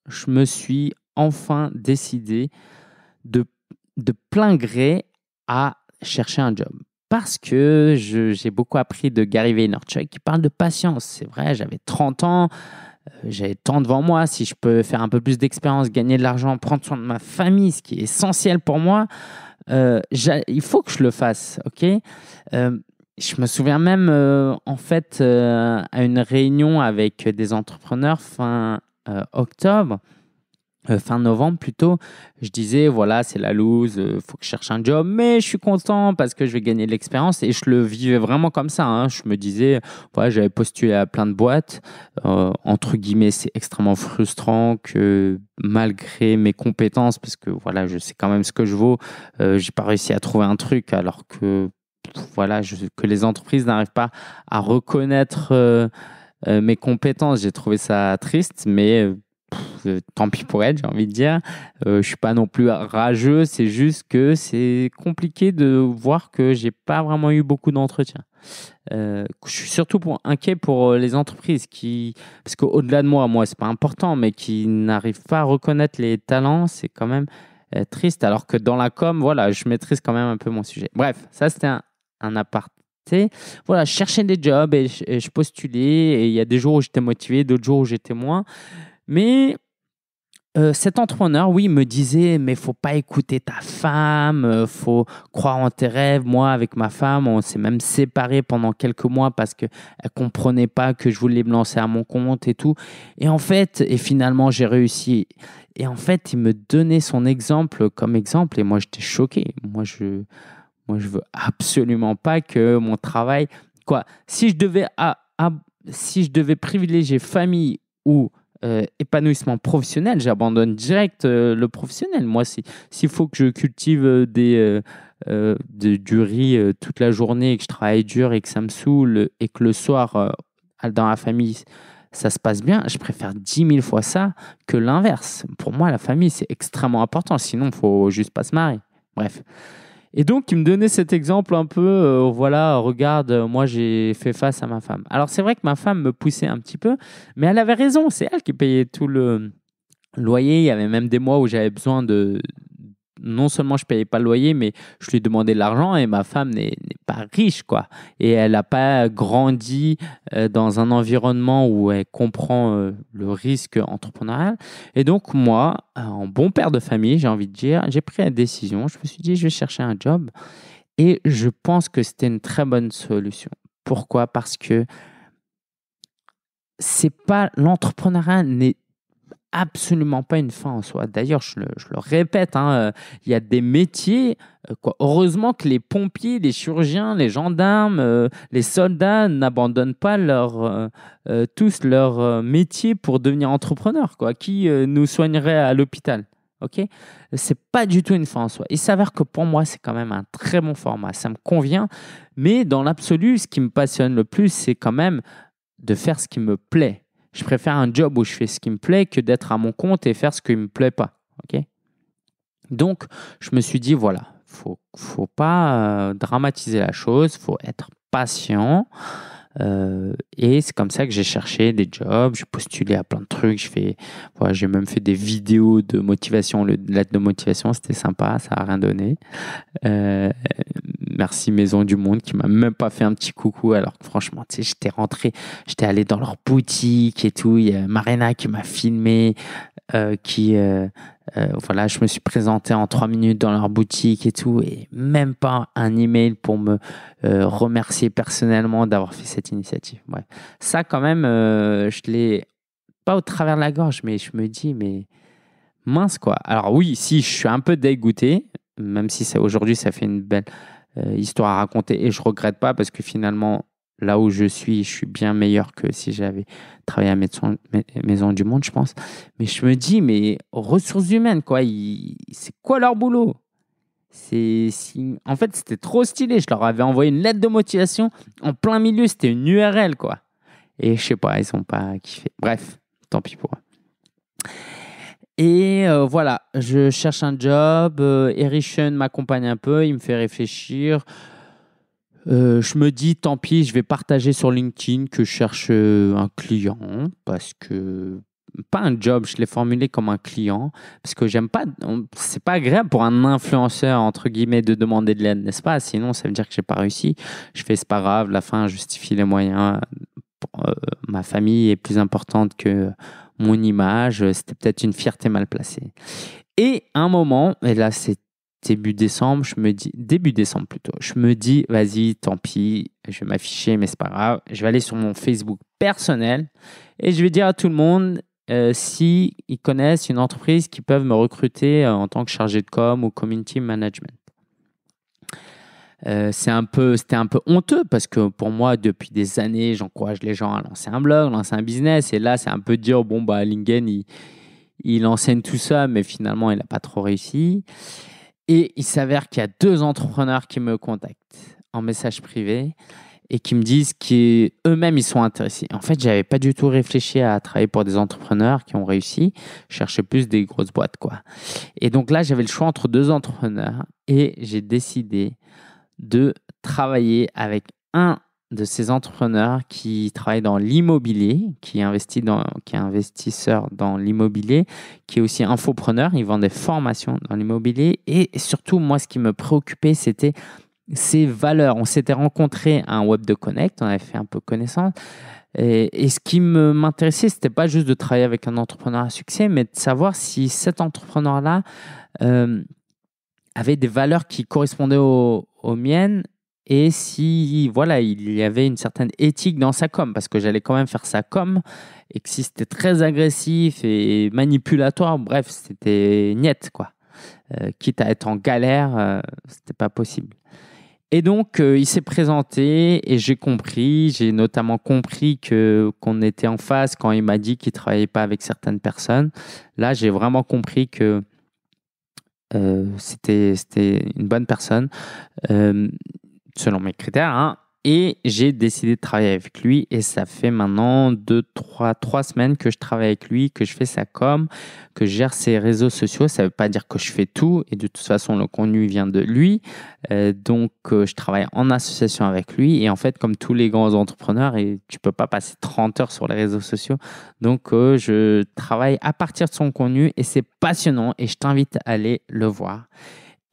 je me suis enfin décidé de, de plein gré à chercher un job parce que j'ai beaucoup appris de Gary Vaynerchuk qui parle de patience. C'est vrai, j'avais 30 ans, euh, j'avais tant devant moi. Si je peux faire un peu plus d'expérience, gagner de l'argent, prendre soin de ma famille, ce qui est essentiel pour moi, euh, il faut que je le fasse, ok euh, je me souviens même, en fait, à une réunion avec des entrepreneurs fin octobre, euh, fin novembre plutôt, je disais voilà, c'est la loose, il euh, faut que je cherche un job, mais je suis content parce que je vais gagner de l'expérience et je le vivais vraiment comme ça. Hein. Je me disais, voilà, j'avais postulé à plein de boîtes. Euh, entre guillemets, c'est extrêmement frustrant que malgré mes compétences, parce que voilà, je sais quand même ce que je vaux, j'ai pas réussi à trouver un truc alors que voilà, je, que les entreprises n'arrivent pas à reconnaître mes compétences. J'ai trouvé ça triste, mais euh, tant pis pour elle, j'ai envie de dire. Euh, je suis pas non plus rageux, c'est juste que c'est compliqué de voir que j'ai pas vraiment eu beaucoup d'entretiens. Euh, je suis surtout inquiet pour euh, les entreprises qui, parce qu'au-delà de moi, moi c'est pas important, mais qui n'arrivent pas à reconnaître les talents, c'est quand même triste. Alors que dans la com, voilà, je maîtrise quand même un peu mon sujet. Bref, ça c'était un, aparté voilà, chercher des jobs et je, et postulais. Et il y a des jours où j'étais motivé, d'autres jours où j'étais moins. Mais euh, cet entrepreneur, oui, me disait mais faut pas écouter ta femme, euh, faut croire en tes rêves. Moi, avec ma femme, on s'est même séparés pendant quelques mois parce qu'elle elle comprenait pas que je voulais me lancer à mon compte et tout. Et en fait, et finalement, j'ai réussi. Et en fait, il me donnait son exemple comme exemple et moi, j'étais choqué. Moi, je, moi, je veux absolument pas que mon travail, quoi. Si je devais si je devais privilégier famille ou euh, épanouissement professionnel, j'abandonne direct euh, le professionnel. Moi, s'il faut que je cultive euh, des, du riz toute la journée et que je travaille dur et que ça me saoule et que le soir, dans la famille, ça se passe bien, je préfère 10 000 fois ça que l'inverse. Pour moi, la famille, c'est extrêmement important. Sinon, faut juste pas se marier. Bref. Et donc, il me donnait cet exemple un peu, euh, voilà, regarde, moi j'ai fait face à ma femme. Alors, c'est vrai que ma femme me poussait un petit peu, mais elle avait raison, c'est elle qui payait tout le loyer. Il y avait même des mois où j'avais besoin de, non seulement je payais pas le loyer, mais je lui demandais de l'argent et ma femme n'est pas riche, quoi. Et elle n'a pas grandi euh, dans un environnement où elle comprend euh, le risque entrepreneurial. Et donc, moi, euh, en bon père de famille, j'ai envie de dire, j'ai pris la décision. Je me suis dit, je vais chercher un job. Et je pense que c'était une très bonne solution. Pourquoi Parce que c'est pas l'entrepreneuriat n'est absolument pas une fin en soi. D'ailleurs, je, le, répète, hein, euh, il y a des métiers, euh, heureusement que les pompiers, les chirurgiens, les gendarmes, euh, les soldats n'abandonnent pas leur, tous leur métier pour devenir entrepreneur. Quoi. Qui nous soignerait à l'hôpital Ok, c'est pas du tout une fin en soi. Il s'avère que pour moi, c'est quand même un très bon format. Ça me convient, mais dans l'absolu, ce qui me passionne le plus, c'est quand même de faire ce qui me plaît je préfère un job où je fais ce qui me plaît que d'être à mon compte et faire ce qui ne me plaît pas. ok Donc, je me suis dit, voilà, faut, faut pas euh, dramatiser la chose, faut être patient. Euh, et c'est comme ça que j'ai cherché des jobs, j'ai postulé à plein de trucs, je voilà, j'ai même fait des vidéos de motivation, le lettre de motivation, c'était sympa, ça a rien donné. Euh, merci Maison du Monde qui m'a même pas fait un petit coucou alors que franchement, tu sais, j'étais rentré, j'étais allé dans leur boutique et tout, il y a Marina qui m'a filmé, euh, qui euh, voilà, je me suis présenté en trois minutes dans leur boutique et tout, et même pas un email pour me euh, remercier personnellement d'avoir fait cette initiative. Ça, quand même, je euh, je l'ai pas au travers de la gorge, mais je me dis, mais mince quoi. Alors, oui, si je suis un peu dégoûté, même si aujourd'hui ça fait une belle histoire à raconter, et je regrette pas parce que finalement, là où je suis, je suis bien meilleur que si j'avais travaillé à Maison du Monde, je pense. Mais je me dis, mais ressources humaines, quoi, c'est quoi leur boulot c'est En fait, c'était trop stylé. Je leur avais envoyé une lettre de motivation en plein milieu. C'était une URL, quoi. Et je sais pas, ils ont pas kiffé. Bref, tant pis pour eux. Et euh, voilà, je cherche un job. Euh, m'accompagne un peu, il me fait réfléchir. Euh, je me dis, tant pis, je vais partager sur LinkedIn que je cherche euh, un client parce que pas un job, je l'ai formulé comme un client parce que j'aime pas, c'est pas agréable pour un influenceur entre guillemets de demander de l'aide, n'est-ce pas Sinon, ça veut dire que j'ai pas réussi. Je fais c'est pas grave, la fin justifie les moyens. Euh, ma famille est plus importante que mon image. C'était peut-être une fierté mal placée. Et un moment, et là c'est début décembre, je me dis, début décembre plutôt, je me dis, vas-y, tant pis, je vais m'afficher, mais c'est pas grave. Je vais aller sur mon Facebook personnel et je vais dire à tout le monde s'ils euh, si ils connaissent une entreprise qui peuvent me recruter euh, en tant que chargé de com ou community management. Euh, c'est un peu, c'était un peu honteux parce que pour moi, depuis des années, j'encourage les gens à lancer un blog, lancer un business. Et là, c'est un peu dire, bon, bah, Lingen, il, il enseigne tout ça, mais finalement, il n'a pas trop réussi. Et il s'avère qu'il y a deux entrepreneurs qui me contactent en message privé et qui me disent qu'eux-mêmes, ils sont intéressés. En fait, je n'avais pas du tout réfléchi à travailler pour des entrepreneurs qui ont réussi. Je cherchais plus des grosses boîtes, quoi. Et donc là, j'avais le choix entre deux entrepreneurs et j'ai décidé de travailler avec un de ces entrepreneurs qui travaillent dans l'immobilier, qui, investit dans, qui est investisseur dans l'immobilier, qui est aussi infopreneur, ils vendent des formations dans l'immobilier. Et surtout, moi, ce qui me préoccupait, c'était ces valeurs. On s'était rencontrés à un web de Connect, on avait fait un peu connaissance. Et, ce qui m'intéressait, c'était pas juste de travailler avec un entrepreneur à succès, mais de savoir si cet entrepreneur-là euh, avait des valeurs qui correspondaient aux miennes et si voilà il y avait une certaine éthique dans sa com parce que j'allais quand même faire sa com et que si c'était très agressif et manipulatoire bref c'était niette quoi euh, quitte à être en galère euh, c'était pas possible et donc euh, il s'est présenté et j'ai compris j'ai notamment compris que qu'on était en face quand il m'a dit qu'il travaillait pas avec certaines personnes là j'ai vraiment compris que c'était une bonne personne selon mes critères. Hein, et j'ai décidé de travailler avec lui et ça fait maintenant deux, trois trois semaines que je travaille avec lui, que je fais sa com, que je gère ses réseaux sociaux, ça veut pas dire que je fais tout et de toute façon le contenu vient de lui. Euh, donc euh, je travaille en association avec lui et en fait comme tous les grands entrepreneurs et tu peux pas passer 30 heures sur les réseaux sociaux. Donc euh, je travaille à partir de son contenu et c'est passionnant et je t'invite à aller le voir.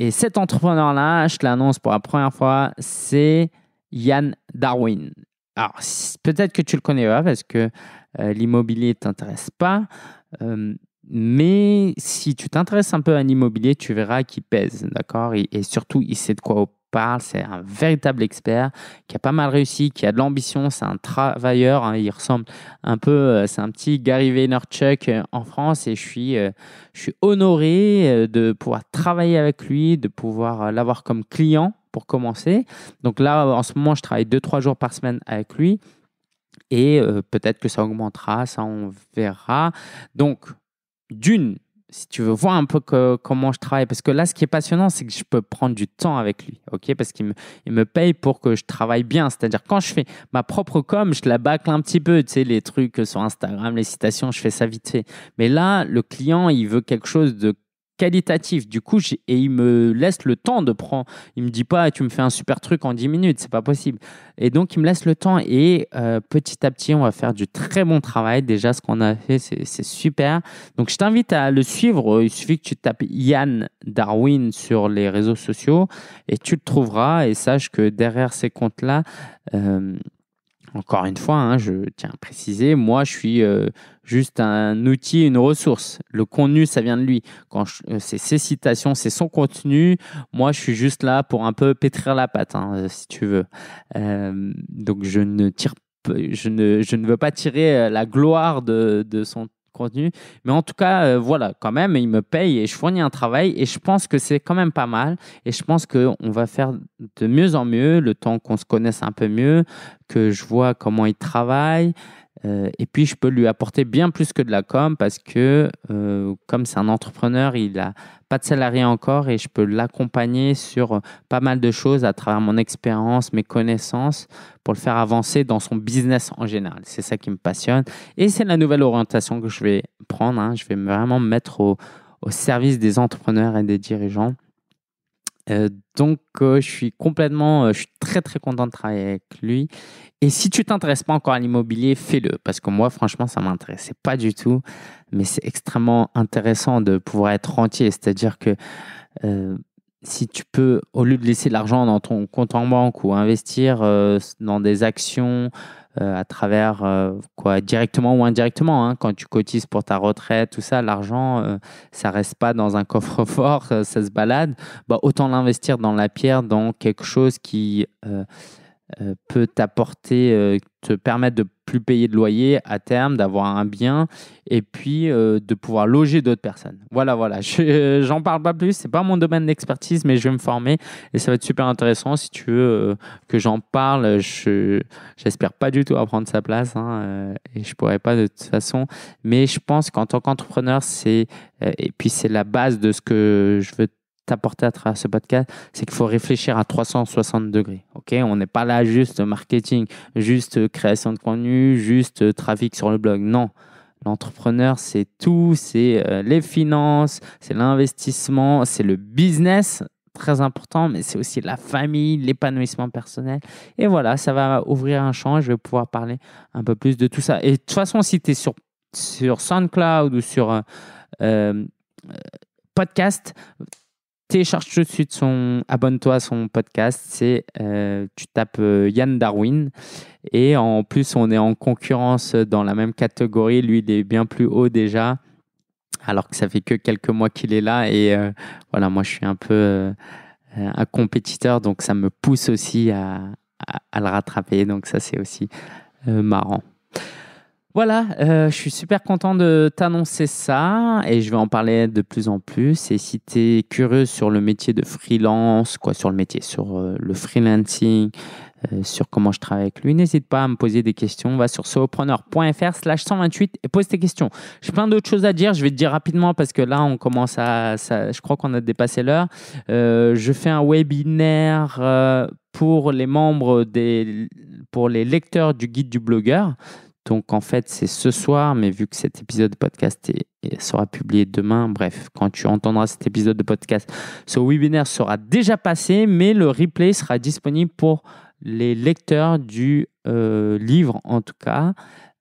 Et cet entrepreneur-là, je l'annonce pour la première fois, c'est Yann Darwin. Alors, peut-être que tu le connais pas parce que euh, l'immobilier ne t'intéresse pas. Euh, mais si tu t'intéresses un peu à l'immobilier, tu verras qu'il pèse, d'accord et, et, surtout, il sait de quoi parle, c'est un véritable expert qui a pas mal réussi, qui a de l'ambition, c'est un travailleur, hein. il ressemble un peu, euh, c'est un petit Gary Vaynerchuk euh, en France et je suis, euh, je suis honoré de pouvoir travailler avec lui, de pouvoir l'avoir comme client pour commencer. Donc là, en ce moment, je travaille 2-3 jours par semaine avec lui et peut-être que ça augmentera, ça on verra. Donc, d'une, si tu veux voir un peu comment je travaille, parce que là, ce qui est passionnant, c'est que je peux prendre du temps avec lui, ok Parce qu'il me, me paye pour que je travaille bien. C'est-à-dire, quand je fais ma propre com, je la bâcle un petit peu, tu sais, les trucs sur Instagram, les citations, je fais ça vite fait. Mais là, le client, il veut quelque chose de qualitatif. Du coup, et il me laisse le temps de prendre. Il me dit pas, tu me fais un super truc en 10 minutes, c'est pas possible. Et donc, il me laisse le temps et euh, petit à petit, on va faire du très bon travail. Déjà, ce qu'on a fait, c'est super. Donc, je t'invite à le suivre. Il suffit que tu tapes Yann Darwin sur les réseaux sociaux et tu le trouveras. Et sache que derrière ces comptes-là, euh, encore une fois, hein, je tiens à préciser, moi, je suis euh, juste un outil, une ressource. Le contenu, ça vient de lui. Quand euh, c'est ses citations, c'est son contenu. Moi, je suis juste là pour un peu pétrir la pâte, hein, euh, si tu veux. donc, je ne tire, je ne, je ne veux pas tirer la gloire de, de son contenu. Mais en tout cas, euh, voilà, quand même, il me paye et je fournis un travail et je pense que c'est quand même pas mal. Et je pense qu'on va faire de mieux en mieux le temps qu'on se connaisse un peu mieux, que je vois comment il travaille. Euh, et puis, je peux lui apporter bien plus que de la com parce que, euh, comme c'est un entrepreneur, il n'a pas de salarié encore et je peux l'accompagner sur pas mal de choses à travers mon expérience, mes connaissances pour le faire avancer dans son business en général. C'est ça qui me passionne. Et c'est la nouvelle orientation que je vais prendre. Hein. Je vais vraiment me mettre au service des entrepreneurs et des dirigeants. Euh, donc, euh, je suis complètement, euh, je suis très très content de travailler avec lui. Et si tu t'intéresses pas encore à l'immobilier, fais-le parce que moi, franchement, ça m'intéressait pas du tout. Mais c'est extrêmement intéressant de pouvoir être rentier, c'est-à-dire que si tu peux, au lieu de laisser l'argent dans ton compte en banque ou investir euh, dans des actions euh, à travers euh, quoi, directement ou indirectement, hein, quand tu cotises pour ta retraite, tout ça, l'argent, ça reste pas dans un coffre-fort, ça, se balade. Bah, autant l'investir dans la pierre, dans quelque chose qui peut t'apporter, te permettre de plus payer de loyer à terme, d'avoir un bien et puis euh, de pouvoir loger d'autres personnes. Voilà, voilà. J'en parle pas plus. C'est pas mon domaine d'expertise, mais je vais me former et ça va être super intéressant. Si tu veux euh, que j'en parle, je j'espère pas du tout à prendre sa place hein, euh, et je pourrais pas de toute façon. Mais je pense qu'en tant qu'entrepreneur, c'est et puis c'est la base de ce que je veux apporter à travers ce podcast, c'est qu'il faut réfléchir à 360 degrés. Ok, on n'est pas là juste marketing, juste création de contenu, juste trafic sur le blog. Non. L'entrepreneur, c'est tout, c'est euh, les finances, c'est l'investissement, c'est le business, très important, mais c'est aussi la famille, l'épanouissement personnel. Et voilà, ça va ouvrir un champ je vais pouvoir parler un peu plus de tout ça. Et de toute façon, si tu es sur, sur SoundCloud ou sur euh, euh, podcast, télécharge tout de suite son, abonne-toi à son podcast. C'est, euh, tu tapes euh, Yann Darwin. Et en plus, on est en concurrence dans la même catégorie. Lui, il est bien plus haut déjà. Alors que ça fait que quelques mois qu'il est là. Et euh, voilà, moi, je suis un peu un compétiteur. Donc, ça me pousse aussi à, à le rattraper. Donc, ça, c'est aussi marrant. Voilà, euh, je suis super content de t'annoncer ça et je vais en parler de plus en plus. Et si tu es curieux sur le métier de freelance, quoi, sur le métier, sur euh, le freelancing, euh, sur comment je travaille avec lui, n'hésite pas à me poser des questions. Va sur soopreneur.fr, slash 128 et pose tes questions. J'ai plein d'autres choses à dire. Je vais te dire rapidement parce que là, on commence à. Ça, je crois qu'on a dépassé l'heure. je fais un webinaire pour les membres des. pour les lecteurs du guide du blogueur. Donc en fait, c'est ce soir, mais vu que cet épisode de podcast sera publié demain, bref, quand tu entendras cet épisode de podcast, ce webinaire sera déjà passé, mais le replay sera disponible pour les lecteurs du euh, livre en tout cas.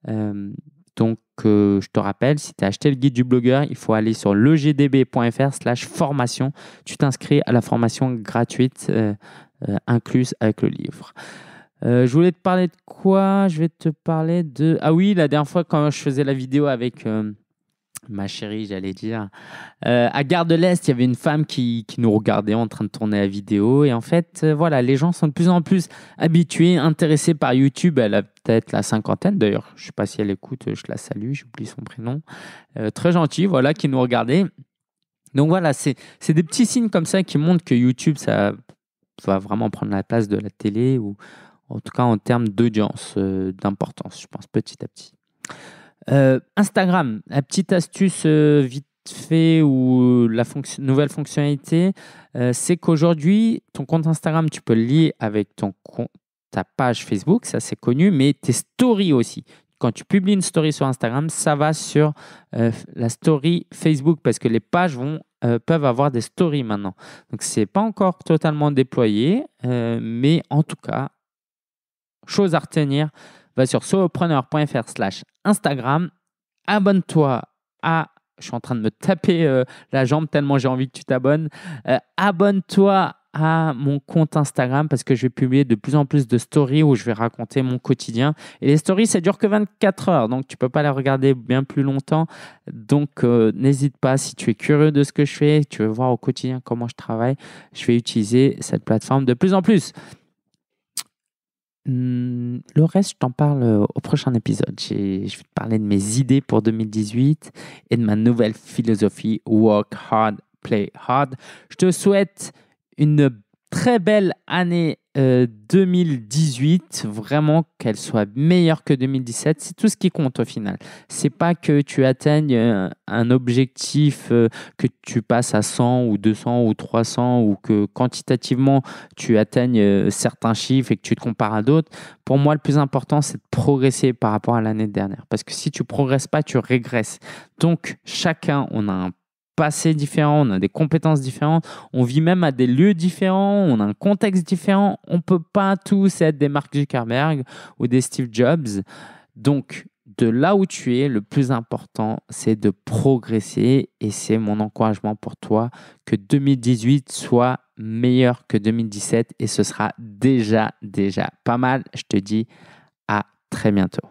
Euh, donc euh, je te rappelle, si tu as acheté le guide du blogueur, il faut aller sur legdb.fr slash formation. Tu t'inscris à la formation gratuite incluse avec le livre. Euh, je voulais te parler de quoi Je vais te parler de... Ah oui, la dernière fois quand je faisais la vidéo avec euh, ma chérie, j'allais dire, euh, à Gare de l'Est, il y avait une femme qui, nous regardait en train de tourner la vidéo. Et en fait, voilà, les gens sont de plus en plus habitués, intéressés par YouTube. Elle a peut-être la cinquantaine d'ailleurs. Je ne sais pas si elle écoute, je la salue, j'oublie son prénom. très gentille, voilà, qui nous regardait. Donc voilà, c'est des petits signes comme ça qui montrent que YouTube, ça va vraiment prendre la place de la télé ou, en tout cas en termes d'audience, euh, d'importance, je pense, petit à petit. Euh, Instagram, la petite astuce euh, vite fait ou la nouvelle fonctionnalité, c'est qu'aujourd'hui, ton compte Instagram, tu peux le lier avec ton ta page Facebook, ça c'est connu, mais tes stories aussi. Quand tu publies une story sur Instagram, ça va sur la story Facebook parce que les pages vont peuvent avoir des stories maintenant. Donc, ce n'est pas encore totalement déployé, mais en tout cas, chose à retenir, va sur solopreneur.fr slash Instagram. Abonne-toi à... Je suis en train de me taper euh, la jambe tellement j'ai envie que tu t'abonnes. Euh, abonne-toi à mon compte Instagram parce que je vais publier de plus en plus de stories où je vais raconter mon quotidien. Et les stories, ça dure que 24 heures, donc tu peux pas les regarder bien plus longtemps. Donc euh, n'hésite pas, si tu es curieux de ce que je fais, tu veux voir au quotidien comment je travaille, je vais utiliser cette plateforme de plus en plus. Mmh, le reste, je t'en parle euh, au prochain épisode. Je vais te parler de mes idées pour 2018 et de ma nouvelle philosophie Work Hard, Play Hard. Je te souhaite une très belle année 2018, euh, vraiment qu'elle soit meilleure que 2017, c'est tout ce qui compte au final. C'est pas que tu atteignes euh, un, objectif, euh, que tu passes à 100 ou 200 ou 300 ou que quantitativement tu atteignes certains chiffres et que tu te compares à d'autres. Pour moi, le plus important, c'est de progresser par rapport à l'année dernière. Parce que si tu progresses pas, tu régresses. Donc, chacun, on a un passés différents, on a des compétences différentes, on vit même à des lieux différents, on a un contexte différent. On ne peut pas tous être des Mark Zuckerberg ou des Steve Jobs. Donc, de là où tu es, le plus important, c'est de progresser. Et c'est mon encouragement pour toi que 2018 soit meilleur que 2017. Et ce sera déjà, déjà pas mal. Je te dis à très bientôt.